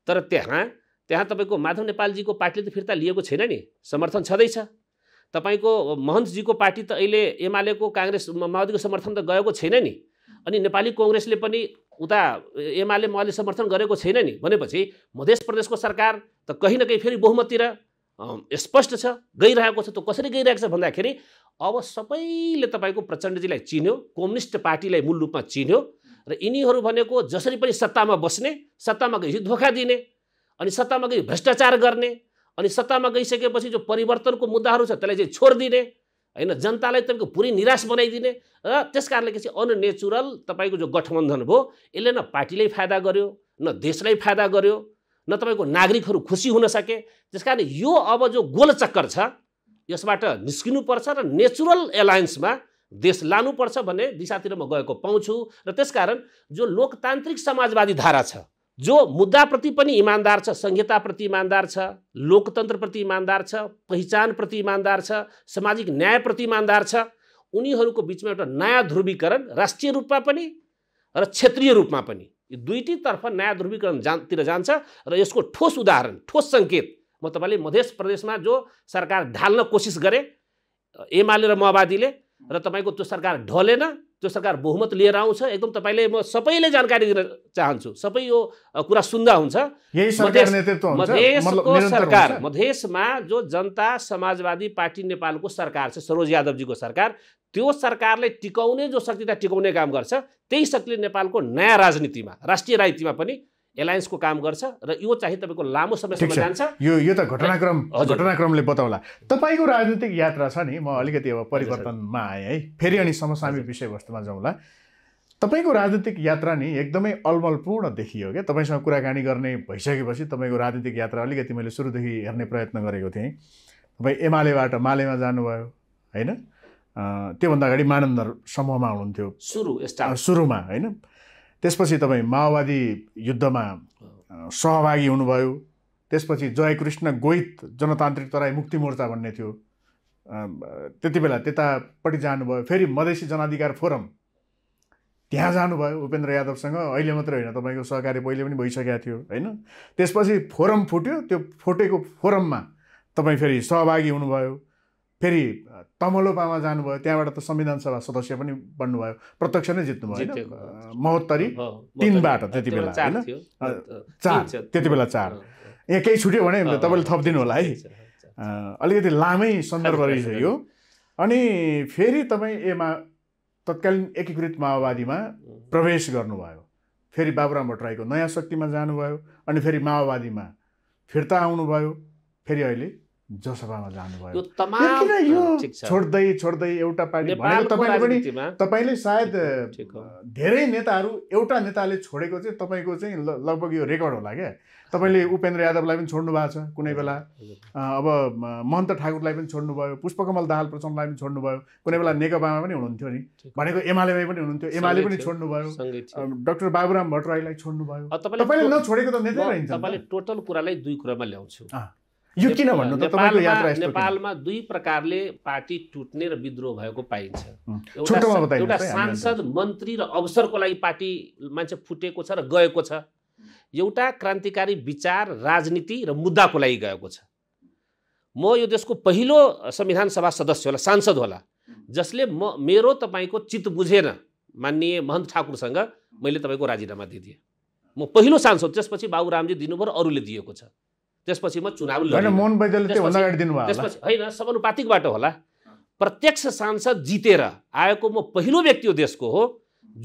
तर त्यहाँ त्यहाँ तपाईँको माधव नेपालजीको पार्टीले त फिर्ता लिएको छैन नि समर्थन छँदैछ तपाईँको महन्तजीको पार्टी त अहिले एमालेको काङ्ग्रेस माओवादीको समर्थन त गएको छैन नि अनि नेपाली कङ्ग्रेसले पनि उता एमाले माओवादी समर्थन गरेको छैन नि भनेपछि मध्य प्रदेशको सरकार त कहीँ न कहीँ फेरि बहुमततिर स्पष्ट छ गइरहेको छ त कसरी गइरहेको छ भन्दाखेरि अब सबैले तपाईँको प्रचण्डजीलाई चिन्यो कम्युनिस्ट पार्टीलाई मूल रूपमा चिन्यो र यिनीहरू भनेको जसरी पनि सत्तामा बस्ने सत्तामा गएपछि धोका दिने अनि सत्तामा गई भ्रष्टाचार गर्ने अनि सत्तामा गइसकेपछि जो परिवर्तनको मुद्दाहरू छ त्यसलाई चाहिँ छोडिदिने होइन जनतालाई तपाईँको पुरै निराश बनाइदिने र त्यस कारणले चाहिँ अननेचुरल तपाईँको जो गठबन्धन भयो यसले न पार्टीलाई फाइदा गर्यो न देशलाई फाइदा गर्यो न तपाईँको नागरिकहरू खुसी हुन सके त्यस यो अब जो गोलचक्कर छ यसबाट निस्किनुपर्छ र नेचुरल एलायन्समा देश लानुपर्छ भन्ने दिशातिर म गएको पाउँछु र त्यसकारण जो लोकतान्त्रिक समाजवादी धारा छ जो मुद्दाप्रति पनि इमान्दार छ संहिताप्रति इमान्दार छ लोकतन्त्रप्रति इमान्दार छ पहिचानप्रति इमान्दार छ सामाजिक न्यायप्रति इमान्दार छ उनीहरूको बिचमा एउटा नयाँ ध्रुवीकरण राष्ट्रिय रूपमा पनि र क्षेत्रीय रूपमा पनि यो दुइटैतर्फ नयाँ ध्रुवीकरण जातिर जान्छ र यसको ठोस उदाहरण ठोस सङ्केत म तपाईँले मध्य प्रदेशमा जो सरकार ढाल्न कोसिस गरे एमाले र माओवादीले र तपाईँको त्यो सरकार ढलेन त्यो सरकार बहुमत लिएर आउँछ एकदम तपाईँले म सबैले जानकारी दिन चाहन्छु सबै यो कुरा सुन्दा हुन्छ मधेसको सरकार मधेसमा जो जनता समाजवादी पार्टी नेपालको सरकार छ सरोज यादवजीको सरकार त्यो सरकारले टिकाउने जो शक्ति त टिकाउने काम गर्छ त्यही शक्तिले नेपालको नयाँ राजनीतिमा राष्ट्रिय राजनीतिमा पनि एलायन्सको काम गर्छ र यो चाहिँ तपाईँको लामो समयसम्म जान्छ यो यो त घटनाक्रम घटनाक्रमले बताउला तपाईँको राजनीतिक यात्रा छ नि म अलिकति अब परिवर्तनमा आएँ है फेरि अनि समसामी विषयवस्तुमा जाउँला तपाईँको राजनीतिक यात्रा नि एकदमै अलमलपूर्ण देखियो क्या तपाईँसँग कुराकानी गर्ने भइसकेपछि तपाईँको राजनीतिक यात्रा अलिकति मैले सुरुदेखि हेर्ने प्रयत्न गरेको थिएँ तपाईँ एमालेबाट मालेमा जानुभयो होइन त्योभन्दा अगाडि मानन्दर समूहमा हुनुहुन्थ्यो सुरु सुरुमा होइन त्यसपछि तपाईँ माओवादी युद्धमा सहभागी हुनुभयो त्यसपछि जयकृष्ण गोइत जनतान्त्रिक तराई मुक्ति मोर्चा भन्ने थियो त्यति बेला त्यतापट्टि जानुभयो फेरि मधेसी जनाधिकार फोरम त्यहाँ जानुभयो उपेन्द्र यादवसँग अहिले मात्रै होइन तपाईँको सहकारी पहिले पनि भइसकेको थियो होइन त्यसपछि फोरम फुट्यो त्यो फुटेको फोरममा तपाईँ फेरि सहभागी हुनुभयो फेरि तमलोपामा जानुभयो त्यहाँबाट त संविधान सभा सदस्य पनि बन्नुभयो प्रत्यक्ष नै जित्नुभयो महोत्तरी तिनबाट त्यति बेला होइन चार त्यति बेला चार यहाँ केही छुट्यो भने तपाईँले थपिदिनु होला है अलिकति लामै सन्दर्भ रहेछ यो अनि फेरि तपाईँ एमा तत्कालीन एकीकृत माओवादीमा प्रवेश गर्नुभयो फेरि बाबुराम भट्टराईको नयाँ शक्तिमा जानुभयो अनि फेरि माओवादीमा फिर्ता आउनुभयो फेरि अहिले जसभामा जानुभयो किन यो छोड्दै छोड्दै एउटा पार्टी भनेको तपाईँले पनि तपाईँले सायद धेरै नेताहरू एउटा नेताले छोडेको चाहिँ तपाईँको चाहिँ लगभग यो रेकर्ड होला क्या तपाईँले उपेन्द्र यादवलाई पनि छोड्नु भएको छ कुनै बेला अब महन्त ठाकुरलाई पनि छोड्नुभयो पुष्पकमल दाहाल प्रचण्डलाई पनि छोड्नुभयो कुनै बेला नेकपामा पनि हुनुहुन्थ्यो नि भनेको एमालेमा पनि हुनुहुन्थ्यो एमाले पनि छोड्नुभयो डक्टर बाबुराम भट्टराईलाई छोड्नुभयो तपाईँले नछोडेको त नेता तपाईँले टोटल कुरालाई दुई कुरामा ल्याउँछु यो किन भन्नु त यात्रा नेपालमा दुई प्रकारले पार्टी टुट्ने र विद्रोह भएको पाइन्छ एउटा सांसद मन्त्री र अवसरको लागि पार्टी मान्छे फुटेको छ र गएको छ एउटा क्रान्तिकारी विचार राजनीति र मुद्दाको लागि गएको छ म यो देशको पहिलो संविधान सभा सदस्य होला सांसद होला जसले म मेरो तपाईँको चित्त बुझेन माननीय महन्त ठाकुरसँग मैले तपाईँको राजीनामा दिइदिएँ म पहिलो सांसद त्यसपछि बाबुरामजी दिनुभयो र अरूले दिएको छ त्यसपछि म चुनाव त्यसपछि होइन समानुपातिकबाट होला प्रत्यक्ष सांसद जितेर आएको म पहिलो व्यक्ति हो देशको हो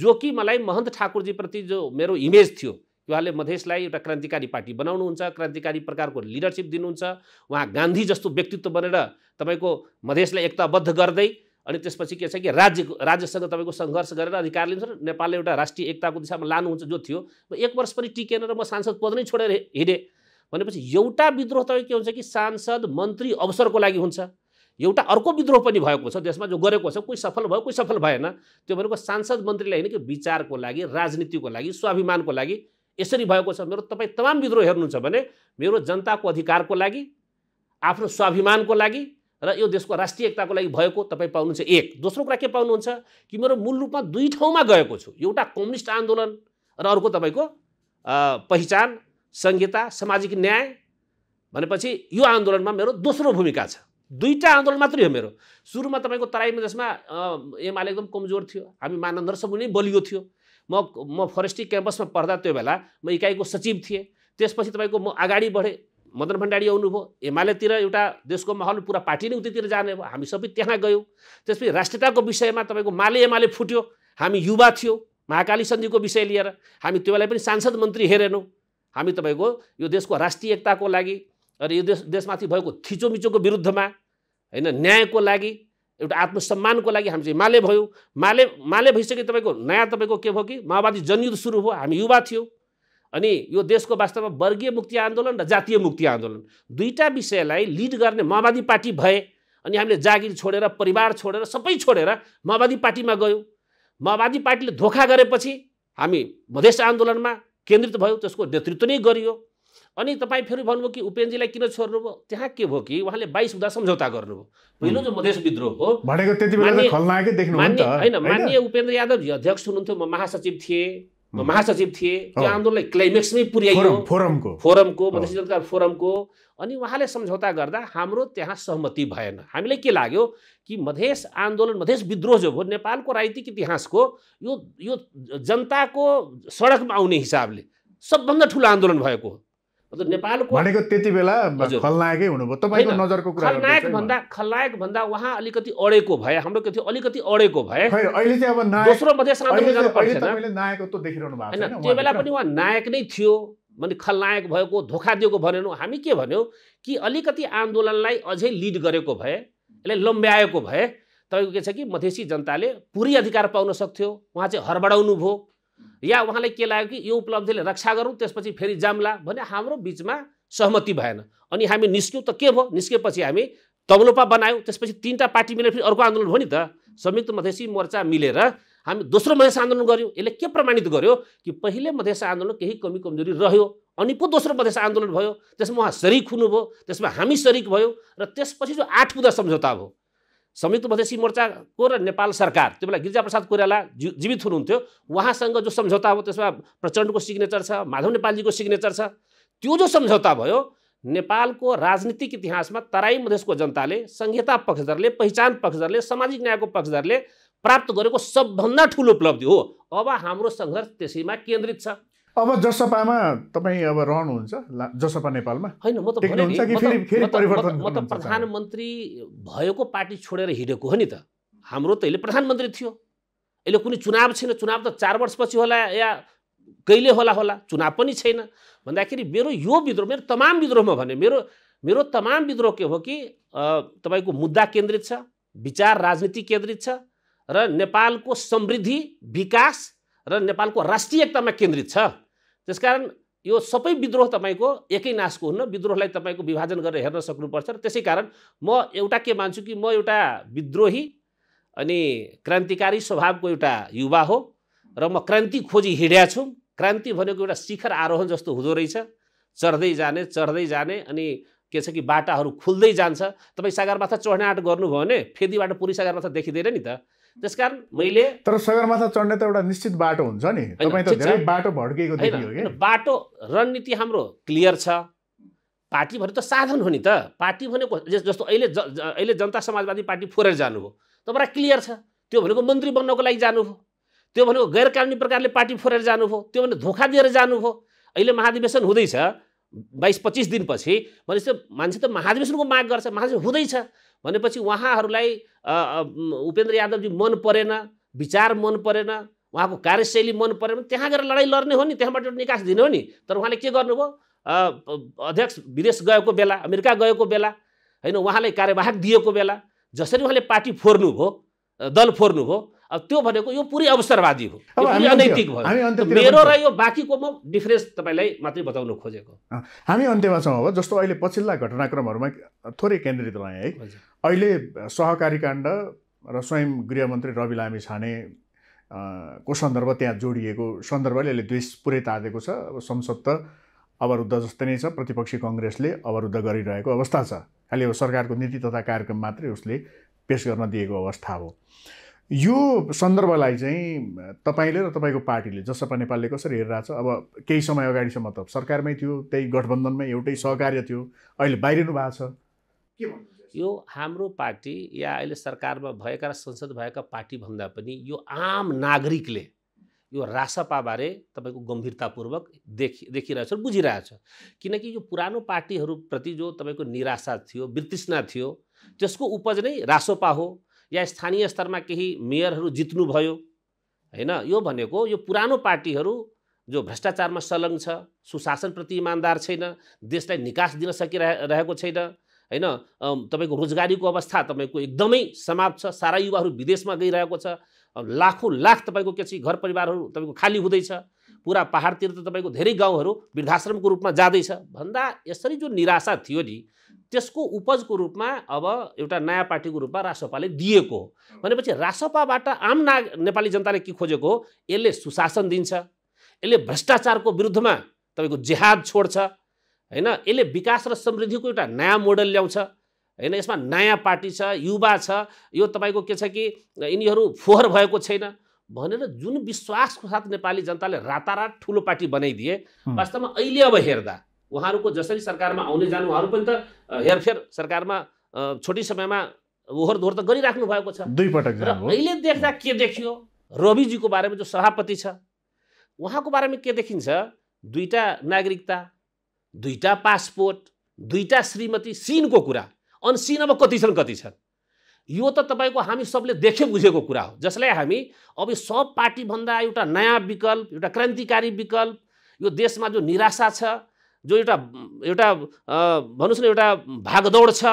जो कि मलाई महन्त ठाकुरजीप्रति जो मेरो इमेज थियो उहाँले मधेसलाई एउटा क्रान्तिकारी पार्टी बनाउनुहुन्छ क्रान्तिकारी प्रकारको लिडरसिप दिनुहुन्छ उहाँ गान्धी जस्तो व्यक्तित्व बनेर तपाईँको मधेसलाई एकताबद्ध गर्दै अनि त्यसपछि के छ कि राज्य राज्यसँग तपाईँको सङ्घर्ष गरेर अधिकार लिन्छ नेपालले एउटा राष्ट्रिय एकताको दिशामा लानुहुन्छ जो थियो एक वर्ष पनि टिकेन र म सांसद पद नै छोडेर हिँडेँ भनेपछि एउटा विद्रोह त के हुन्छ कि सांसद मन्त्री अवसरको लागि हुन्छ एउटा अर्को विद्रोह पनि भएको छ देशमा जो गरेको छ कोही सफल भयो कोही सफल भएन त्यो भनेको सांसद मन्त्रीलाई होइन कि विचारको लागि राजनीतिको लागि स्वाभिमानको लागि यसरी भएको छ मेरो तपाईँ तमाम विद्रोह हेर्नुहुन्छ भने मेरो जनताको अधिकारको लागि आफ्नो स्वाभिमानको लागि र यो देशको राष्ट्रिय एकताको लागि भएको तपाईँ पाउनुहुन्छ एक दोस्रो कुरा के पाउनुहुन्छ कि मेरो मूल रूपमा दुई ठाउँमा गएको छु एउटा कम्युनिस्ट आन्दोलन र अर्को तपाईँको पहिचान संहिता सामाजिक न्याय भनेपछि यो आन्दोलनमा मेरो दोस्रो भूमिका छ दुईवटा आन्दोलन मात्रै हो मेरो सुरुमा तपाईँको तराईमा जसमा एमाले एकदम कमजोर थियो हामी मानन्दरसम्म नै बलियो थियो म म फरेस्टी क्याम्पसमा पढ्दा त्यो बेला म इकाइको सचिव थिएँ त्यसपछि तपाईँको म अगाडि बढेँ मदन भण्डारी आउनुभयो एमालेतिर एउटा देशको माहौल पुरा पार्टी नै उतितिर जाने भयो हामी सबै त्यहाँ गयौँ त्यसपछि राष्ट्रियताको विषयमा तपाईँको माले एमाले फुट्यो हामी युवा थियो महाकाली सन्धिको विषय लिएर हामी त्यो बेला पनि सांसद मन्त्री हेरेनौँ हामी तपाईँको यो देशको राष्ट्रिय एकताको लागि र यो देश देशमाथि भएको थिचोमिचोको विरुद्धमा होइन न्यायको लागि एउटा आत्मसम्मानको लागि हामी चाहिँ माले भयौँ माले माले भइसक्यो तपाईँको नयाँ तपाईँको के भयो कि माओवादी जनयुद्ध सुरु भयो हामी युवा थियौँ अनि यो देशको वास्तवमा वर्गीय मुक्ति आन्दोलन र जातीय मुक्ति आन्दोलन दुईवटा विषयलाई लिड गर्ने माओवादी पार्टी भए अनि हामीले जागिर छोडेर परिवार छोडेर सबै छोडेर माओवादी पार्टीमा गयौँ माओवादी पार्टीले धोका गरेपछि हामी मधेस आन्दोलनमा केन्द्रित भयो त्यसको नेतृत्व नै गरियो अनि तपाईँ फेरि भन्नुभयो कि उपेन्द्रजीलाई किन छोड्नु भयो त्यहाँ के भयो कि उहाँले बाइस हुँदा सम्झौता गर्नुभयो पहिलो जो मधेस विद्रोह हो भनेको त्यति बेला होइन मान्य उपेन्द्र यादव अध्यक्ष हुनुहुन्थ्यो म महासचिव थिएँ महासचिव थिए त्यो आन्दोलनलाई क्लाइमेक्समै पुर्याइयो फोरमको फोरमको मधेसी फोरमको अनि उहाँले सम्झौता गर्दा हाम्रो त्यहाँ सहमति भएन हामीलाई के लाग्यो कि मधेस आन्दोलन मधेस विद्रोह जो भयो नेपालको राजनीतिक इतिहासको यो यो जनताको सडकमा आउने हिसाबले सबभन्दा ठुलो आन्दोलन भएको हजुर नेपालको भनेको त्यति बेला खलनायकै हुनुभयो तपाईँको नजरको कुरा खलनायक भन्दा खलनायक भन्दा उहाँ अलिकति अडेको भए हाम्रो के थियो अलिकति अडेको भए अहिले चाहिँ अब दोस्रो मधेस नायकत्व देखिरहनु भएको त्यो बेला पनि उहाँ नायक नै थियो भने खलनायक भएको धोका दिएको भनेनौँ हामी के भन्यौँ कि अलिकति आन्दोलनलाई अझै लिड गरेको भए यसलाई लम्ब्याएको भए तपाईँको के छ कि मधेसी जनताले पुरै अधिकार पाउन सक्थ्यो उहाँ चाहिँ हरबडाउनु भयो या उहाँलाई के लाग्यो कि यो उपलब्धिले रक्षा गरौँ त्यसपछि फेरि जाम्ला भने हाम्रो बिचमा सहमति भएन अनि हामी निस्क्यौँ त के भयो निस्केपछि हामी तबलोपा बनायौँ त्यसपछि तिनवटा पार्टी मिलेर फेरि अर्को आन्दोलन भयो नि त संयुक्त मधेसी मोर्चा मिलेर हामी दोस्रो मधेस आन्दोलन गऱ्यौँ यसले के प्रमाणित गर्यो कि पहिले मधेस आन्दोलन केही कमी कमजोरी रह्यो अनि पो दोस्रो मधेस आन्दोलन भयो त्यसमा उहाँ सरिक हुनुभयो त्यसमा हामी सरिक भयौँ र त्यसपछि जो आठ बुदा सम्झौता भयो संयुक्त मधेसी मोर्चाको र नेपाल सरकार त्यो बेला गिरिजाप्रसाद कोइराला जी जीवित हुनुहुन्थ्यो उहाँसँग जो सम्झौता हो त्यसमा प्रचण्डको सिग्नेचर छ माधव नेपालजीको सिग्नेचर छ त्यो जो सम्झौता भयो नेपालको राजनीतिक इतिहासमा तराई मधेसको जनताले संहिता पक्षधरले पहिचान पक्षधरले सामाजिक न्यायको पक्षधरले प्राप्त गरेको सबभन्दा ठुलो उपलब्धि हो अब हाम्रो सङ्घर्ष त्यसैमा केन्द्रित छ अब जसपामा तपाईँ अब रहनुहुन्छ जसपा नेपालमा होइन म त म त प्रधानमन्त्री भएको पार्टी छोडेर हिँडेको हो नि त हाम्रो त अहिले प्रधानमन्त्री थियो अहिले कुनै चुनाव छैन चुनाव त चार वर्षपछि होला या कहिले होला होला चुनाव पनि छैन भन्दाखेरि मेरो यो विद्रोह मेरो तमाम विद्रोहमा भने मेरो मेरो तमाम विद्रोह के हो कि तपाईँको मुद्दा केन्द्रित छ विचार राजनीति केन्द्रित छ र नेपालको समृद्धि विकास र नेपालको राष्ट्रिय एकतामा केन्द्रित छ त्यस कारण यो सबै विद्रोह तपाईँको एकै नासको हुन्न विद्रोहलाई तपाईँको विभाजन गरेर हेर्न सक्नुपर्छ र त्यसै कारण म एउटा के मान्छु कि म एउटा विद्रोही अनि क्रान्तिकारी स्वभावको एउटा युवा हो र म क्रान्ति खोजी हिँड्या छु क्रान्ति भनेको एउटा शिखर आरोहण जस्तो हुँदो रहेछ चढ्दै जाने चढ्दै जाने अनि के छ कि बाटाहरू खुल्दै जान्छ तपाईँ सागरमाथा चढ्ने आँट गर्नुभयो भने फेदीबाट पुरी सागरमाथा देखिँदैन नि त त्यस कारण मैले तर सगरमाथा चढ्ने त एउटा निश्चित बाटो हुन्छ नि तपाईँ त धेरै बाटो भड्किएको बाटो रणनीति हाम्रो क्लियर छ पार्टी भनेको त साधन हो नि त पार्टी भनेको जस्तो अहिले अहिले जनता समाजवादी पार्टी फोरेर जानुभयो तपाईँलाई क्लियर छ त्यो भनेको मन्त्री बन्नको लागि जानुभयो त्यो भनेको गैर कानुनी प्रकारले पार्टी फोरेर जानुभयो त्यो भने धोका दिएर जानुभयो अहिले महाधिवेशन हुँदैछ बाइस पच्चिस दिनपछि भनेपछि मान्छे त महाधिवेशनको माग गर्छ महाधिवेशन हुँदैछ भनेपछि उहाँहरूलाई उपेन्द्र यादवजी मन परेन विचार मन परेन उहाँको कार्यशैली मन परेन त्यहाँ गएर लडाइँ लड्ने हो नि त्यहाँबाट निकास दिने हो नि तर उहाँले के गर्नुभयो अध्यक्ष विदेश गएको बेला अमेरिका गएको बेला होइन उहाँलाई कार्यवाहक दिएको बेला जसरी उहाँले पार्टी फोर्नुभयो दल फोर्नुभयो अब त्यो भनेको यो पुरै अवसरवादी हो अनैतिक भयो मेरो र यो बाँकीको म डिफ्रेन्स तपाईँलाई मात्रै बताउन खोजेको हामी अन्त्यमा छौँ अब जस्तो अहिले पछिल्ला घटनाक्रमहरूमा थोरै केन्द्रित रहेँ है अहिले सहकारी काण्ड र स्वयं गृहमन्त्री रवि लामी छाने को सन्दर्भ त्यहाँ जोडिएको सन्दर्भले अहिले द्वेष पुरै तातेको छ अब संसद त अवरुद्ध जस्तै नै छ प्रतिपक्षी कङ्ग्रेसले अवरुद्ध गरिरहेको अवस्था छ खालि अब सरकारको नीति तथा कार्यक्रम मात्रै उसले पेस गर्न दिएको अवस्था हो यो सन्दर्भलाई चाहिँ तपाईँले र तपाईँको पार्टीले जसपा नेपालले कसरी हेरिरहेछ अब केही समय अगाडिसम्म त सरकारमै थियो त्यही गठबन्धनमै एउटै सहकार्य थियो अहिले बाहिरिनु भएको छ के यो हाम्रो पार्टी या अहिले सरकारमा भएका र संसद भएका पार्टीभन्दा पनि यो आम नागरिकले यो रासपाबारे तपाईँको गम्भीरतापूर्वक देखि देखिरहेछ बुझिरहेछ किनकि यो पुरानो पार्टीहरूप्रति जो तपाईँको निराशा थियो वितृष्णा थियो त्यसको उपज नै रासोपा हो या स्थानीय स्तरमा केही मेयरहरू जित्नुभयो होइन यो भनेको यो पुरानो पार्टीहरू जो भ्रष्टाचारमा संलग्न छ सुशासनप्रति इमान्दार छैन देशलाई निकास दिन सकिरहेको छैन होइन तपाईँको रोजगारीको अवस्था तपाईँको एकदमै समाप्त छ सारा युवाहरू विदेशमा गइरहेको छ लाखौँ लाख तपाईँको के छ घर परिवारहरू तपाईँको खाली हुँदैछ पुरा पाहाडतिर त तपाईँको धेरै गाउँहरू वृद्धाश्रमको रूपमा जाँदैछ भन्दा यसरी जो निराशा थियो नि त्यसको उपजको रूपमा अब एउटा नयाँ पार्टीको रूपमा रासपाले दिएको हो भनेपछि रासपाबाट आम ना नेपाली जनताले के खोजेको हो यसले सुशासन दिन्छ यसले भ्रष्टाचारको विरुद्धमा तपाईँको जेहाद छोड्छ होइन यसले विकास र समृद्धिको एउटा नयाँ मोडल ल्याउँछ होइन यसमा नयाँ पार्टी छ युवा छ यो तपाईँको के छ कि यिनीहरू फोहोर भएको छैन भनेर जुन विश्वासको साथ नेपाली जनताले रातारात ठुलो पार्टी बनाइदिए वास्तवमा अहिले अब हेर्दा उहाँहरूको जसरी सरकारमा आउने जानु उहाँहरू पनि त हेरफेर सरकारमा छोटी समयमा ओहोर दोहोर त गरिराख्नु भएको छ दुईपटक र अहिले देख्दा के देखियो रविजीको बारेमा जो सभापति छ उहाँको बारेमा के देखिन्छ दुईवटा नागरिकता दुईवटा पासपोर्ट दुईवटा श्रीमती सिनको कुरा अनि सिन अब कति छन् कति छन् यो त तपाईँको हामी सबले देखे बुझेको कुरा हो जसलाई हामी अब सब पार्टीभन्दा एउटा नयाँ विकल्प एउटा क्रान्तिकारी विकल्प यो देशमा जो निराशा छ जो एउटा एउटा भन्नुहोस् न एउटा भागदौड छ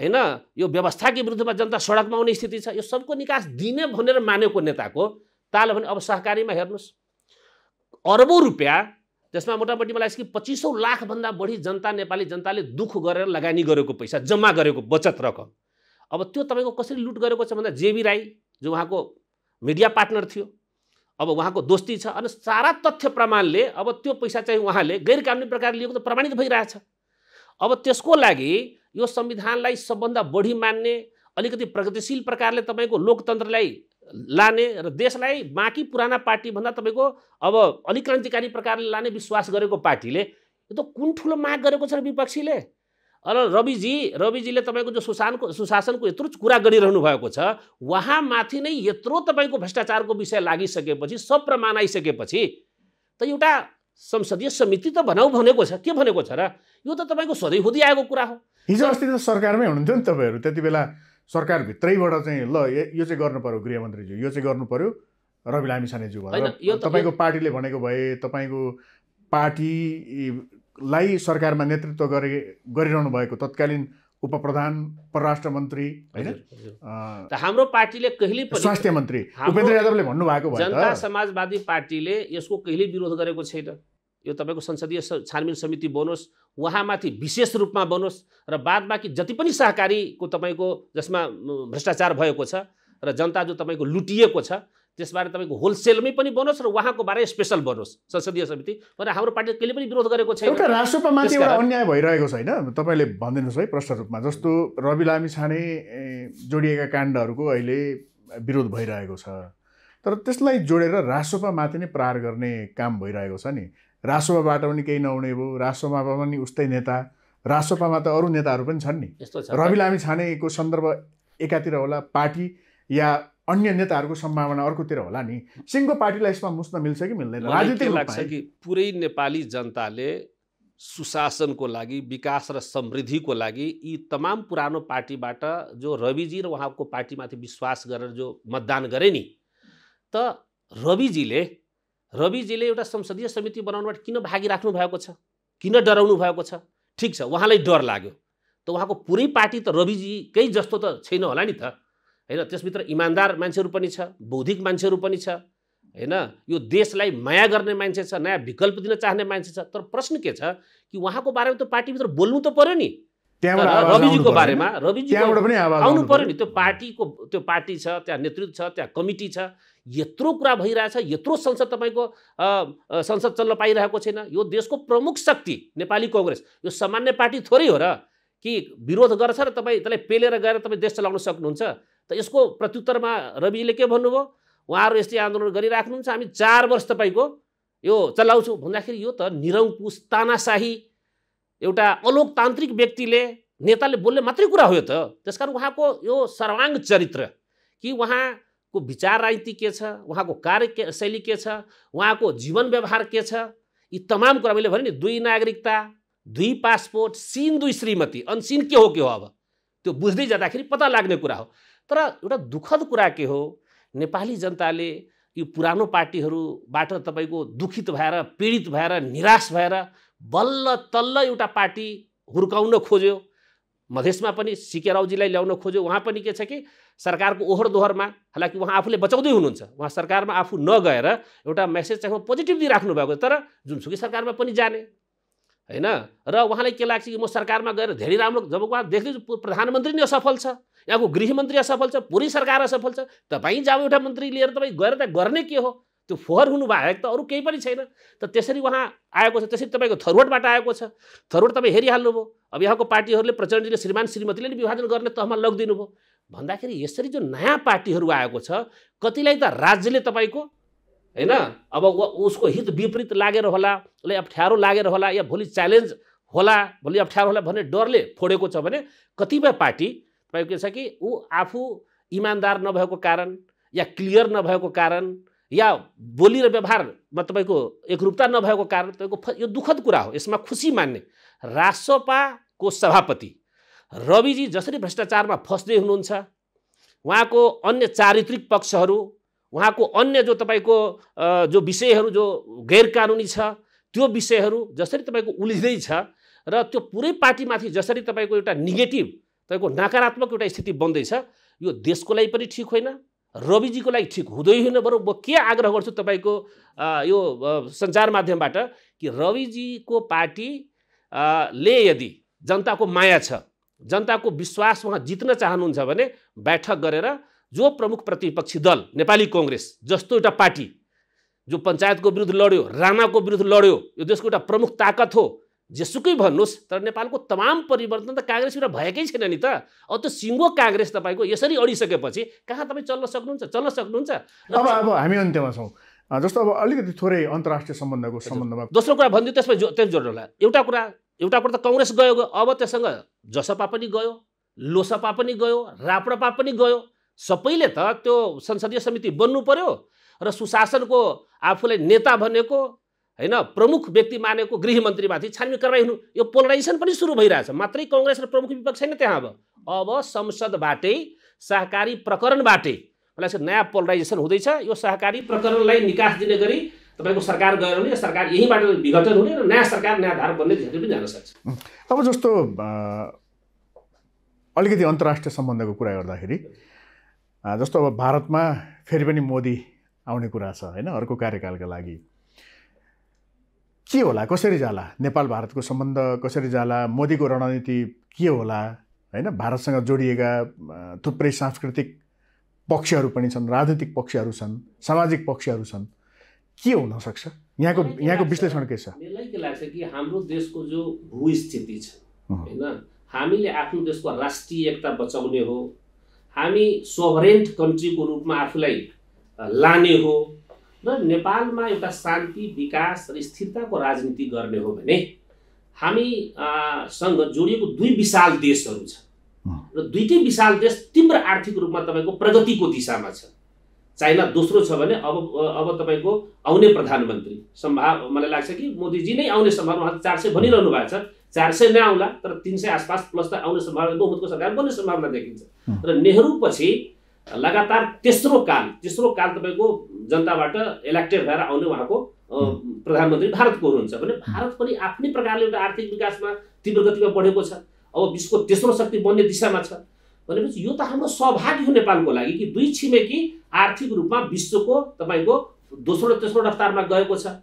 होइन यो व्यवस्थाकै विरुद्धमा जनता सडकमा आउने स्थिति छ यो सबको निकास दिने भनेर मानेको नेताको ताल भने अब सहकारीमा हेर्नुहोस् अरबौँ रुपियाँ त्यसमा मोटामोटी मलाई यसको पच्चिसौँ लाखभन्दा बढी जनता नेपाली जनताले दुःख गरेर लगानी गरेको पैसा जम्मा गरेको बचत रकम अब त्यो तपाईँको कसरी लुट गरेको छ भन्दा जेबी राई जो उहाँको मिडिया पार्टनर थियो अब उहाँको दोस्ती छ अनि सारा तथ्य प्रमाणले अब त्यो पैसा चाहिँ उहाँले गैर कानुनी प्रकारले लिएको त प्रमाणित भइरहेछ अब त्यसको लागि यो संविधानलाई सबभन्दा बढी मान्ने अलिकति प्रगतिशील प्रकारले तपाईँको लोकतन्त्रलाई लाने र देशलाई बाँकी पुराना पार्टीभन्दा तपाईँको अब अलिक्रान्तिकारी प्रकारले लाने विश्वास गरेको पार्टीले यो त कुन ठुलो माग गरेको छ र विपक्षीले र रविजी रविजीले तपाईँको जो सुशानको सुशासनको यत्रो कुरा गरिरहनु भएको छ उहाँमाथि नै यत्रो तपाईँको भ्रष्टाचारको विषय लागिसकेपछि सब प्रमाण आइसकेपछि त एउटा संसदीय समिति त भनौ भनेको छ के भनेको छ र यो त तपाईँको सधैँ हुँदै आएको कुरा हो हिजो अस्ति त सरकारमै हुनुहुन्थ्यो नि तपाईँहरू त्यति बेला सरकारभित्रैबाट चाहिँ ल यो चाहिँ गर्नु पऱ्यो गृहमन्त्रीज्यू यो चाहिँ गर्नु पऱ्यो रवि लामिसानेज्यू भनेर तपाईँको पार्टीले भनेको भए तपाईँको पार्टी लाई सरकारमा नेतृत्व गरे गरिरहनु भएको तत्कालीन उपप्रधान परराष्ट्र मन्त्री होइन हाम्रो पार्टीले कहिले पनि स्वास्थ्य मन्त्री उपेन्द्र यादवले भन्नुभएको जनता समाजवादी पार्टीले यसको कहिले विरोध गरेको छैन यो तपाईँको संसदीय छानबिन समिति बनोस् उहाँमाथि विशेष रूपमा बनोस् र बाद बाँकी जति पनि सहकारीको तपाईँको जसमा भ्रष्टाचार भएको छ र जनता जो तपाईँको लुटिएको छ त्यसबारे तपाईँको होलसेलमै पनि बनोस् र उहाँको बारे स्पेसल बनोस् संसदीय समिति भनेर हाम्रो पार्टीले कहिले पनि विरोध गरेको छैन एउटा माथि एउटा अन्याय भइरहेको छ छैन तपाईँले भनिदिनुहोस् है प्रश्न रूपमा जस्तो रवि लामी छाने जोडिएका काण्डहरूको अहिले विरोध भइरहेको छ तर त्यसलाई जोडेर माथि नै प्रहार गर्ने काम भइरहेको छ नि राष्ट्रपाबाट पनि केही नहुने भयो राष्ट्रपा पनि उस्तै नेता राष्ट्रपामा त अरू नेताहरू पनि छन् नि रवि लामी छानेको सन्दर्भ एकातिर होला पार्टी या अन्य नेताहरूको सम्भावना अर्कोतिर होला नि सिङ्गो पार्टीलाई यसमा मुस्न मिल्छ कि मिल्दैन राजनीति लाग्छ कि पुरै नेपाली जनताले सुशासनको लागि विकास र समृद्धिको लागि यी तमाम पुरानो पार्टीबाट जो रविजी र उहाँको पार्टीमाथि विश्वास गरेर जो मतदान गरे नि त रविजीले रविजीले एउटा संसदीय समिति बनाउनुबाट किन भागिराख्नु भएको छ किन डराउनु भएको छ ठिक छ उहाँलाई डर लाग्यो त उहाँको पुरै पार्टी त रविजीकै जस्तो त छैन होला नि त होइन त्यसभित्र इमान्दार मान्छेहरू पनि छ बौद्धिक मान्छेहरू पनि छ होइन यो देशलाई माया गर्ने मान्छे छ नयाँ विकल्प दिन चाहने मान्छे छ तर प्रश्न के छ कि उहाँको बारेमा त पार्टीभित्र बोल्नु त पऱ्यो नि रविजीको बारेमा रविजी आउनु पऱ्यो नि त्यो पार्टीको त्यो पार्टी छ त्यहाँ नेतृत्व छ त्यहाँ कमिटी छ यत्रो कुरा भइरहेछ यत्रो संसद तपाईँको संसद चल्न पाइरहेको छैन यो देशको प्रमुख शक्ति नेपाली कङ्ग्रेस यो सामान्य पार्टी थोरै हो र कि विरोध गर्छ र तपाईँ त्यसलाई पेलेर गएर तपाईँ देश चलाउन सक्नुहुन्छ त यसको प्रत्युत्तरमा रविले के भन्नुभयो उहाँहरू यस्तै आन्दोलन गरिराख्नुहुन्छ हामी चार वर्ष तपाईँको यो चलाउँछौँ भन्दाखेरि यो त निरङ्कुश तानाशाही एउटा अलोकतान्त्रिक व्यक्तिले नेताले बोल्ने मात्रै कुरा हो यो त त्यसकारण उहाँको यो सर्वाङ्ग चरित्र कि उहाँको विचार राजनीति के छ उहाँको कार्य शैली के छ उहाँको जीवन व्यवहार के छ यी तमाम कुरा मैले भने नि दुई नागरिकता दुई पासपोर्ट सिन दुई श्रीमती अनसिन के हो के हो अब त्यो बुझ्दै जाँदाखेरि पत्ता लाग्ने कुरा हो तर एउटा दुःखद कुरा के हो नेपाली जनताले यो पुरानो पार्टीहरूबाट तपाईँको दुखित भएर पीडित भएर निराश भएर बल्ल तल्ल एउटा पार्टी हुर्काउन खोज्यो मधेसमा पनि सिके रावजीलाई ल्याउन खोज्यो उहाँ पनि के छ कि सरकारको ओहोर दोहोरमा हालाकि उहाँ आफूले बचाउँदै हुनुहुन्छ उहाँ सरकारमा आफू नगएर एउटा मेसेज चाहिँ पोजिटिभली राख्नुभएको तर जुनसुकै सरकारमा पनि जाने होइन र उहाँलाई के लाग्छ कि म सरकारमा गएर धेरै राम्रो जब उहाँ देख्दैछु प्रधानमन्त्री नै असफल छ यहाँको गृहमन्त्री असफल छ पुरै सरकार असफल छ तपाईँ जाऊ एउटा मन्त्री लिएर तपाईँ गएर त गर्ने के हो त्यो फोहर फोहोर हुनुभएको त अरू केही पनि छैन त त्यसरी उहाँ आएको छ त्यसरी तपाईँको थरोडबाट आएको छ थरोट तपाईँ हेरिहाल्नुभयो अब यहाँको पार्टीहरूले प्रचण्डले श्रीमान श्रीमतीले नि विभाजन गर्ने तहमा लगिदिनु भयो भन्दाखेरि यसरी जो नयाँ पार्टीहरू आएको छ कतिलाई त राज्यले तपाईँको होइन अब उसको हित विपरीत लागेर होला उसलाई अप्ठ्यारो लागेर होला या भोलि च्यालेन्ज होला भोलि अप्ठ्यारो होला भन्ने डरले फोडेको छ भने कतिपय पार्टी तपाईँको के छ कि ऊ आफू इमान्दार नभएको कारण या क्लियर नभएको कारण या बोली र व्यवहारमा तपाईँको एकरूपता नभएको कारण तपाईँको यो दुःखद कुरा हो यसमा खुसी मान्ने रासोपाको सभापति रविजी जसरी भ्रष्टाचारमा फस्दै हुनुहुन्छ उहाँको अन्य चारित्रिक पक्षहरू उहाँको अन्य जो तपाईँको जो विषयहरू जो गैर कानुनी छ त्यो विषयहरू जसरी तपाईँको उल्झिँदैछ र त्यो पुरै पार्टीमाथि जसरी तपाईँको एउटा निगेटिभ तपाईँको नकारात्मक एउटा स्थिति बन्दैछ यो देशको लागि पनि ठिक होइन रविजीको लागि ठिक हुँदै होइन बरु म के आग्रह गर्छु तपाईँको यो सञ्चार माध्यमबाट कि रविजीको पार्टी ले यदि जनताको माया छ जनताको विश्वास उहाँ जित्न चाहनुहुन्छ भने बैठक गरेर जो प्रमुख प्रतिपक्षी दल नेपाली कङ्ग्रेस जस्तो एउटा पार्टी जो पञ्चायतको विरुद्ध लड्यो राणाको विरुद्ध लड्यो यो देशको एउटा प्रमुख ताकत हो जेसुकै भन्नुहोस् तर नेपालको तमाम परिवर्तन त काङ्ग्रेसबाट भएकै छैन नि त अब त्यो सिङ्गो काङ्ग्रेस तपाईँको यसरी अडिसकेपछि कहाँ तपाईँ चल्न सक्नुहुन्छ चल्न सक्नुहुन्छ अब अब हामी अन्त्यमा छौँ जस्तो अब अलिकति थोरै अन्तर्राष्ट्रिय सम्बन्धको सम्बन्धमा दोस्रो कुरा भनिदियो त्यसमा जो त्यस होला एउटा कुरा एउटा कुरा त कङ्ग्रेस गयो अब त्यससँग जसपा पनि गयो लोसपा पनि गयो राप्रपा पनि गयो सबैले त त्यो संसदीय समिति बन्नु पर्यो र सुशासनको आफूलाई नेता भनेको होइन प्रमुख व्यक्ति मानेको गृहमन्त्रीमाथि छानबिन कारवाही हुनु यो पोलराइजेसन पनि सुरु भइरहेछ मात्रै कङ्ग्रेस र प्रमुख विपक्ष छैन त्यहाँ अब अब संसदबाटै सहकारी प्रकरणबाटै मलाई नयाँ पोलराइजेसन हुँदैछ यो सहकारी प्रकरणलाई निकास दिने गरी तपाईँको सरकार गएर हुने सरकार यहीँबाट विघटन हुने र नयाँ सरकार नयाँ धार बन्ने धेरै पनि जान सक्छ अब जस्तो अलिकति अन्तर्राष्ट्रिय सम्बन्धको कुरा गर्दाखेरि जस्तो अब भारतमा फेरि पनि मोदी आउने कुरा छ होइन अर्को कार्यकालका लागि के होला कसरी जाला नेपाल भारतको सम्बन्ध कसरी जाला मोदीको रणनीति के होला होइन भारतसँग जोडिएका थुप्रै सांस्कृतिक पक्षहरू पनि छन् राजनीतिक पक्षहरू छन् सामाजिक पक्षहरू छन् के हुनसक्छ यहाँको यहाँको विश्लेषण के छ मलाई के लाग्छ कि हाम्रो देशको जो भूस्थिति छ होइन हामीले आफ्नो देशको राष्ट्रिय एकता बचाउने हो हामी सोभरेन्ट कन्ट्रीको रूपमा आफूलाई लाने हो र नेपालमा एउटा शान्ति विकास र स्थिरताको राजनीति गर्ने हो भने हामीसँग जोडिएको दुई विशाल देशहरू छ र दुइटै विशाल देश तीव्र आर्थिक रूपमा तपाईँको प्रगतिको दिशामा छ चाइना दोस्रो छ भने अब अब तपाईँको आउने प्रधानमन्त्री सम्भाव मलाई लाग्छ कि मोदीजी नै आउने सम्भावना चार सय भनिरहनु भएको छ चार सय नआउला तर तिन सय आसपास प्लस त आउने सम्भावना बहुमतको सरकार बन्ने सम्भावना देखिन्छ र नेहरू पछि लगातार तेस्रो काल तेस्रो काल तपाईँको जनताबाट इलेक्टेड भएर आउने उहाँको प्रधानमन्त्री भारतको हुनुहुन्छ भने भारत पनि आफ्नै प्रकारले एउटा आर्थिक विकासमा तीव्र गतिमा बढेको छ अब विश्वको तेस्रो शक्ति बन्ने दिशामा छ भनेपछि यो त हाम्रो सौभाग्य हो नेपालको लागि कि दुई छिमेकी आर्थिक रूपमा विश्वको तपाईँको दोस्रो र तेस्रो रफ्तारमा गएको छ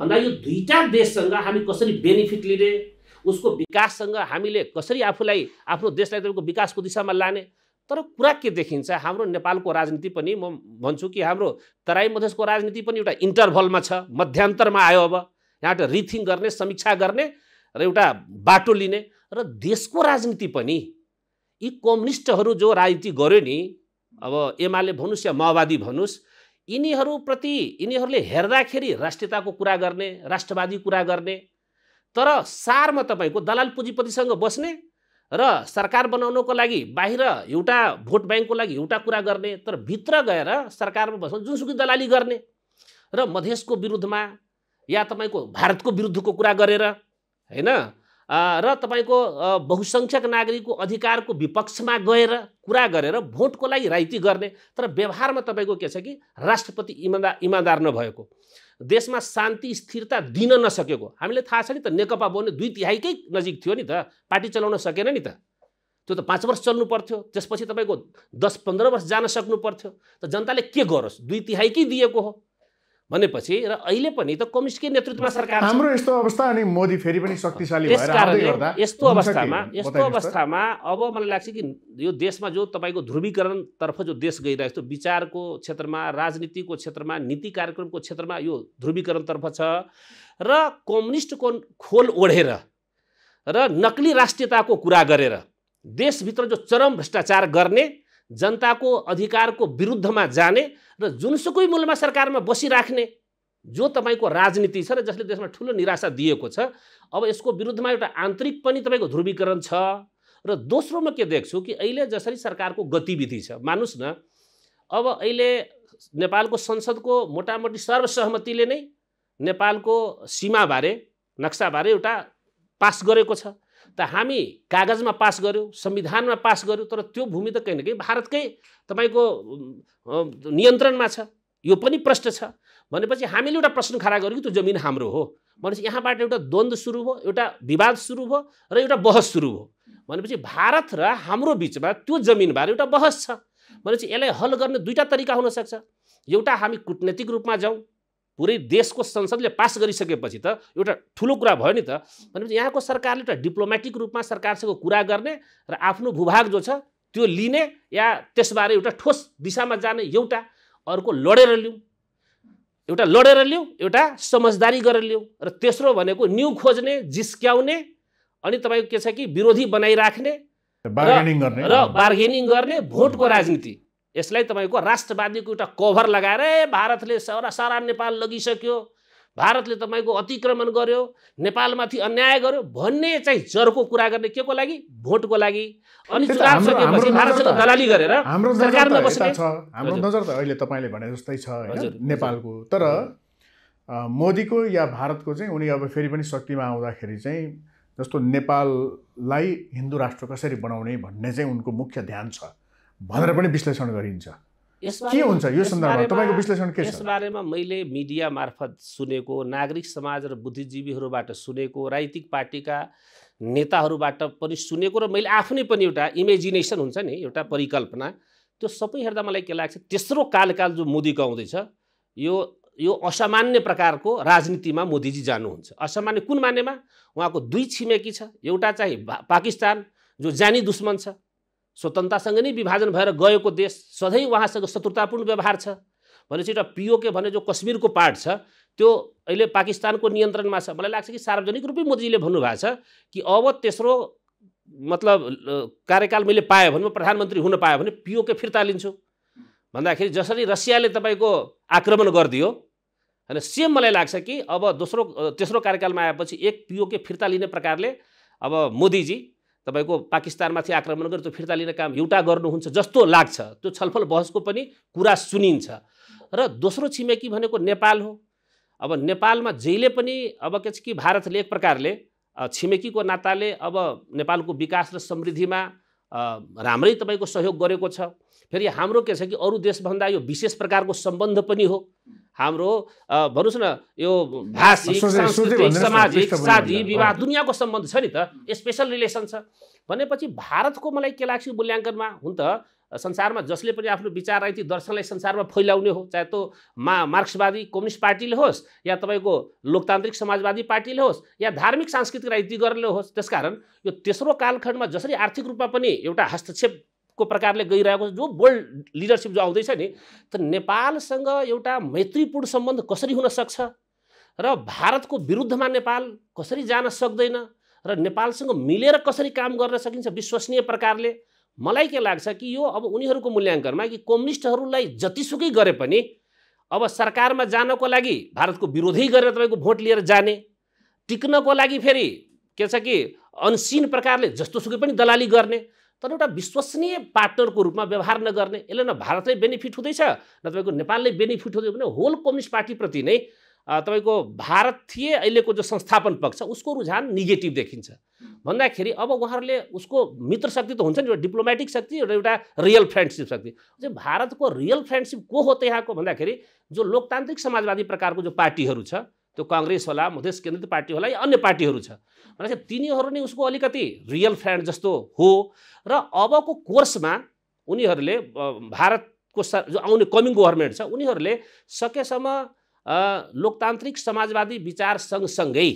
भन्दा यो दुईवटा देशसँग हामी कसरी बेनिफिट लिने उसको विकाससँग हामीले कसरी आफूलाई आफ्नो देशलाई तपाईँको विकासको दिशामा लाने तर कुरा के देखिन्छ हाम्रो नेपालको राजनीति पनि म भन्छु कि हाम्रो तराई मधेसको राजनीति पनि एउटा इन्टरभलमा छ मध्यान्तरमा आयो अब यहाँबाट रिथिङ गर्ने समीक्षा गर्ने र एउटा बाटो लिने र देशको राजनीति पनि यी कम्युनिस्टहरू जो राजनीति गर्यो नि अब एमाले भन्नुहोस् या माओवादी भन्नुहोस् यिनीहरूप्रति यिनीहरूले हेर्दाखेरि राष्ट्रियताको कुरा गर्ने राष्ट्रवादी कुरा गर्ने तर सारमा तपाईँको दलाल पुँजीपतिसँग बस्ने र सरकार बनाउनको लागि बाहिर एउटा भोट ब्याङ्कको लागि एउटा कुरा गर्ने तर भित्र गएर सरकारमा बस्नु जुनसुकै दलाली गर्ने र मधेसको विरुद्धमा या तपाईँको भारतको विरुद्धको कुरा गरेर होइन र तपाईँको बहुसङ्ख्यक नागरिकको अधिकारको विपक्षमा गएर कुरा गरेर भोटको लागि राइती गर्ने तर व्यवहारमा तपाईँको के छ कि राष्ट्रपति इमान्दार इमान्दार नभएको देशमा शान्ति स्थिरता दिन नसकेको हामीले थाहा छ नि त नेकपा बोल्ने दुई तिहाईकै नजिक थियो नि त पार्टी चलाउन सकेन नि त त्यो त पाँच वर्ष चल्नु पर्थ्यो त्यसपछि तपाईँको दस पन्ध्र वर्ष जान सक्नु पर्थ्यो त जनताले के गरोस् दुई तिहाईकै दिएको हो भनेपछि र अहिले पनि त कम्युनिस्टकै नेतृत्वमा सरकार हाम्रो यस्तो अवस्था अनि मोदी फेरि पनि शक्तिशाली भएर यस्तो अवस्थामा यस्तो अवस्थामा अब मलाई लाग्छ कि यो देशमा जो तपाईँको ध्रुवीकरणतर्फ जो देश गइरहेको छ विचारको क्षेत्रमा राजनीतिको क्षेत्रमा नीति कार्यक्रमको क्षेत्रमा यो ध्रुवीकरणतर्फ छ र कम्युनिस्टको खोल ओढेर र नक्ली राष्ट्रियताको कुरा गरेर देशभित्र जो चरम भ्रष्टाचार गर्ने जनताको अधिकारको विरुद्धमा जाने र जुनसुकै मूलमा सरकारमा बसिराख्ने जो तपाईँको राजनीति छ र जसले देशमा ठुलो निराशा दिएको छ अब यसको विरुद्धमा एउटा आन्तरिक पनि तपाईँको ध्रुवीकरण छ र दोस्रो म के देख्छु कि अहिले जसरी सरकारको गतिविधि छ मान्नुहोस् न अब अहिले नेपालको संसदको मोटामोटी सर्वसहमतिले नै नेपालको सीमाबारे नक्साबारे एउटा पास गरेको छ त हामी कागजमा पास गऱ्यौँ संविधानमा पास गऱ्यौँ तर त्यो भूमि त कहीँ न कहीँ भारतकै तपाईँको नियन्त्रणमा छ यो पनि प्रश्न छ भनेपछि हामीले एउटा प्रश्न खडा गऱ्यौँ कि त्यो जमिन हाम्रो हो भनेपछि यहाँबाट एउटा द्वन्द्व सुरु भयो एउटा विवाद सुरु भयो र एउटा बहस सुरु भयो भनेपछि भारत र हाम्रो बिचमा त्यो जमिनबारे एउटा बहस छ भनेपछि यसलाई हल गर्ने दुईवटा तरिका हुनसक्छ एउटा हामी कुटनैतिक रूपमा जाउँ पुरै देशको संसदले पास गरिसकेपछि त एउटा ठुलो कुरा भयो नि त भनेपछि यहाँको सरकारले एउटा डिप्लोमेटिक रूपमा सरकारसँग कुरा गर्ने र आफ्नो भूभाग जो छ त्यो लिने या त्यसबारे एउटा ठोस दिशामा जाने एउटा अर्को लडेर लिउँ एउटा लडेर लिउँ एउटा समझदारी गरेर लिउँ र तेस्रो भनेको न्यु खोज्ने जिस्क्याउने अनि तपाईँको के छ कि विरोधी बनाइराख्ने र बार्गेनिङ गर्ने भोटको राजनीति यसलाई तपाईँको राष्ट्रवादीको एउटा कभर लगाएर ए भारतले सारा सारा नेपाल लगिसक्यो भारतले तपाईँको अतिक्रमण गर्यो नेपालमाथि अन्याय गर्यो भन्ने चाहिँ जरको कुरा गर्ने के को लागि भोटको लागि अनि दलाली गरेर हाम्रो नजर त अहिले तपाईँले भने जस्तै छ नेपालको तर मोदीको या भारतको चाहिँ उनी अब फेरि पनि शक्तिमा आउँदाखेरि चाहिँ जस्तो नेपाललाई हिन्दू राष्ट्र कसरी बनाउने भन्ने चाहिँ उनको मुख्य ध्यान छ भनेर पनि विश्लेषण गरिन्छ के हुन्छ यो सन्दर्भमा तपाईँको विश्लेषण के छ यसबारेमा मैले मिडिया मार्फत सुनेको नागरिक समाज र बुद्धिजीवीहरूबाट सुनेको राजनीतिक पार्टीका नेताहरूबाट पनि सुनेको र मैले आफ्नै पनि एउटा इमेजिनेसन हुन्छ नि एउटा परिकल्पना त्यो सबै हेर्दा मलाई के लाग्छ तेस्रो कालकाल जो मोदीको आउँदैछ यो यो असामान्य प्रकारको राजनीतिमा मोदीजी जानुहुन्छ असामान्य कुन मानेमा उहाँको दुई छिमेकी छ एउटा चाहिँ पाकिस्तान जो जानी दुश्मन छ स्वतन्त्रतासँग नै विभाजन भएर गएको देश सधैँ उहाँसँग शत्रुतापूर्ण व्यवहार छ भनेपछि एउटा पिओके भने जो कश्मीरको पार्ट छ त्यो अहिले पाकिस्तानको नियन्त्रणमा छ मलाई लाग्छ कि सार्वजनिक रूपमै मोदीजीले भन्नुभएको छ कि अब तेस्रो मतलब कार्यकाल मैले पाएँ भने म प्रधानमन्त्री हुन पाएँ भने पिओके फिर्ता लिन्छु भन्दाखेरि जसरी रसियाले तपाईँको आक्रमण गरिदियो होइन सेम मलाई लाग्छ कि अब दोस्रो तेस्रो कार्यकालमा आएपछि एक पिओके फिर्ता लिने प्रकारले अब मोदीजी तपाईँको पाकिस्तानमाथि आक्रमण गरेर त्यो फिर्ता लिने काम एउटा गर्नुहुन्छ जस्तो लाग्छ त्यो छलफल बहसको पनि कुरा सुनिन्छ र दोस्रो छिमेकी भनेको नेपाल हो अब नेपालमा जहिले पनि अब के छ कि भारतले एक प्रकारले छिमेकीको नाताले अब नेपालको विकास र समृद्धिमा राम्रै तपाईँको सहयोग गरेको छ फेरि हाम्रो के छ कि अरू देशभन्दा यो विशेष प्रकारको सम्बन्ध पनि हो हाम्रो भन्नुहोस् न यो भाषिक सांस्कृतिक सामाजिक शादी विवाह दुनियाँको सम्बन्ध छ नि त स्पेसल रिलेसन छ भनेपछि भारतको मलाई के लाग्छ मूल्याङ्कनमा हुन त संसारमा जसले पनि आफ्नो विचार राइती दर्शनलाई संसारमा फैलाउने हो चाहे त्यो मा मार्क्सवादी कम्युनिस्ट पार्टीले होस् या तपाईँको लोकतान्त्रिक समाजवादी पार्टीले होस् या धार्मिक सांस्कृतिक राजनीति गर्नेले होस् त्यसकारण यो तेस्रो कालखण्डमा जसरी आर्थिक रूपमा पनि एउटा हस्तक्षेप को प्रकारले गइरहेको जो बोल्ड लिडरसिप जो आउँदैछ नि त नेपालसँग एउटा मैत्रीपूर्ण सम्बन्ध कसरी हुन सक्छ र भारतको विरुद्धमा नेपाल कसरी जान सक्दैन र नेपालसँग मिलेर कसरी काम गर्न सकिन्छ विश्वसनीय प्रकारले मलाई के लाग्छ कि यो अब उनीहरूको मूल्याङ्कनमा कि कम्युनिस्टहरूलाई जतिसुकै गरे पनि अब सरकारमा जानको लागि भारतको विरोधै गरेर तपाईँको भोट लिएर जाने टिक्नको लागि फेरि के छ कि अनसिन प्रकारले जस्तोसुकै पनि दलाली गर्ने तर एउटा विश्वसनीय पार्टनरको रूपमा व्यवहार नगर्ने यसले न भारतलाई बेनिफिट हुँदैछ न तपाईँको नेपालले बेनिफिट हुँदैछ भने होल कम्युनिस्ट पार्टीप्रति नै तपाईँको भारत थिए अहिलेको जो संस्थापन पक्ष उसको रुझान निगेटिभ देखिन्छ भन्दाखेरि अब उहाँहरूले उसको मित्र शक्ति त हुन्छ नि एउटा डिप्लोमेटिक शक्ति र एउटा रियल फ्रेन्डसिप शक्ति भारतको रियल फ्रेन्डसिप को हो त यहाँको भन्दाखेरि जो लोकतान्त्रिक समाजवादी प्रकारको जो पार्टीहरू छ त्यो कङ्ग्रेस होला मधेस केन्द्रित पार्टी होला या अन्य पार्टीहरू छ भनेपछि तिनीहरू नै उसको अलिकति रियल फ्रेन्ड जस्तो हो र अबको कोर्समा उनीहरूले भारतको जो आउने कमिङ गभर्मेन्ट छ उनीहरूले सकेसम्म लोकतान्त्रिक समाजवादी विचार सँगसँगै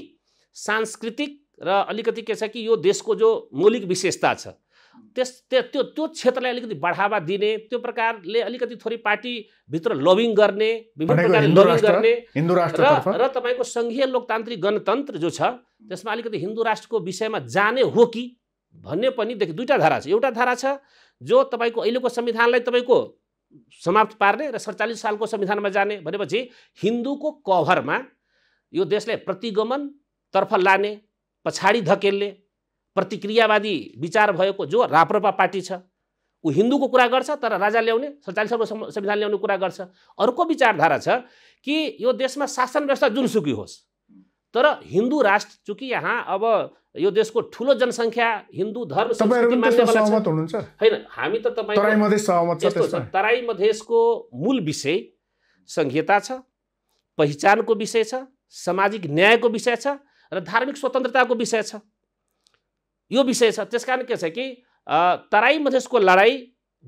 सांस्कृतिक र अलिकति के छ कि यो देशको जो मौलिक विशेषता छ त्यस त्यो त्यो क्षेत्रलाई अलिकति बढावा दिने त्यो प्रकारले अलिकति थोरै पार्टीभित्र लभिङ गर्ने विभिन्न प्रकारले लभिङ गर्ने र र तपाईँको सङ्घीय लोकतान्त्रिक गणतन्त्र जो छ त्यसमा अलिकति हिन्दू राष्ट्रको विषयमा जाने हो कि भन्ने पनि देखि दुईवटा धारा छ एउटा धारा छ जो तपाईँको अहिलेको संविधानलाई तपाईँको समाप्त पार्ने र सडचालिस सालको संविधानमा जाने भनेपछि हिन्दूको कभरमा यो देशलाई प्रतिगमनतर्फ लाने पछाडि धकेल्ने प्रतिक्रियावादी विचार भएको जो राप्रपा पार्टी छ ऊ हिन्दूको कुरा गर्छ तर राजा ल्याउने सत्तालिस संविधान ल्याउने कुरा गर्छ अर्को विचारधारा छ कि यो देशमा शासन व्यवस्था जुनसुकी होस् तर हिन्दू राष्ट्र चुकि यहाँ अब यो देशको ठुलो जनसङ्ख्या हिन्दू धर्म होइन हामी त तपाईँ तराई मधेसको मूल विषय संहिता छ पहिचानको विषय छ सामाजिक न्यायको विषय छ र धार्मिक स्वतन्त्रताको विषय छ यो विषय छ त्यस कारण के छ कि तराई मधेसको लडाइँ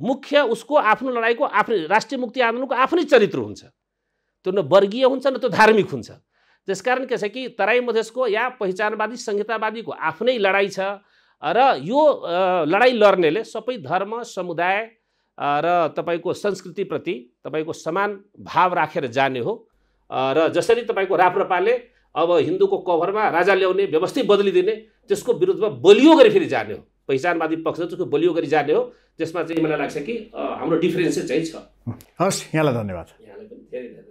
मुख्य उसको आफ्नो लडाइँको आफ्नै राष्ट्रिय मुक्ति आन्दोलनको आफ्नै चरित्र हुन्छ त्यो न वर्गीय हुन्छ न त्यो धार्मिक हुन्छ त्यस कारण के छ कि तराई मधेसको या पहिचानवादी संहितावादीको आफ्नै लडाइँ छ र यो लडाइँ लड्नेले सबै धर्म समुदाय र तपाईँको संस्कृतिप्रति तपाईँको समान भाव राखेर जाने हो र जसरी तपाईँको राप्रपाले अब हिन्दूको कभरमा राजा ल्याउने व्यवस्थित बदलिदिने त्यसको विरुद्धमा बलियो गरी फेरि जाने हो पहिचानवादी पक्ष त्यसको बलियो गरी जाने हो त्यसमा चाहिँ मलाई लाग्छ कि हाम्रो डिफरेन्स चाहिँ छ हस् यहाँलाई धन्यवाद यहाँलाई पनि धेरै धेरै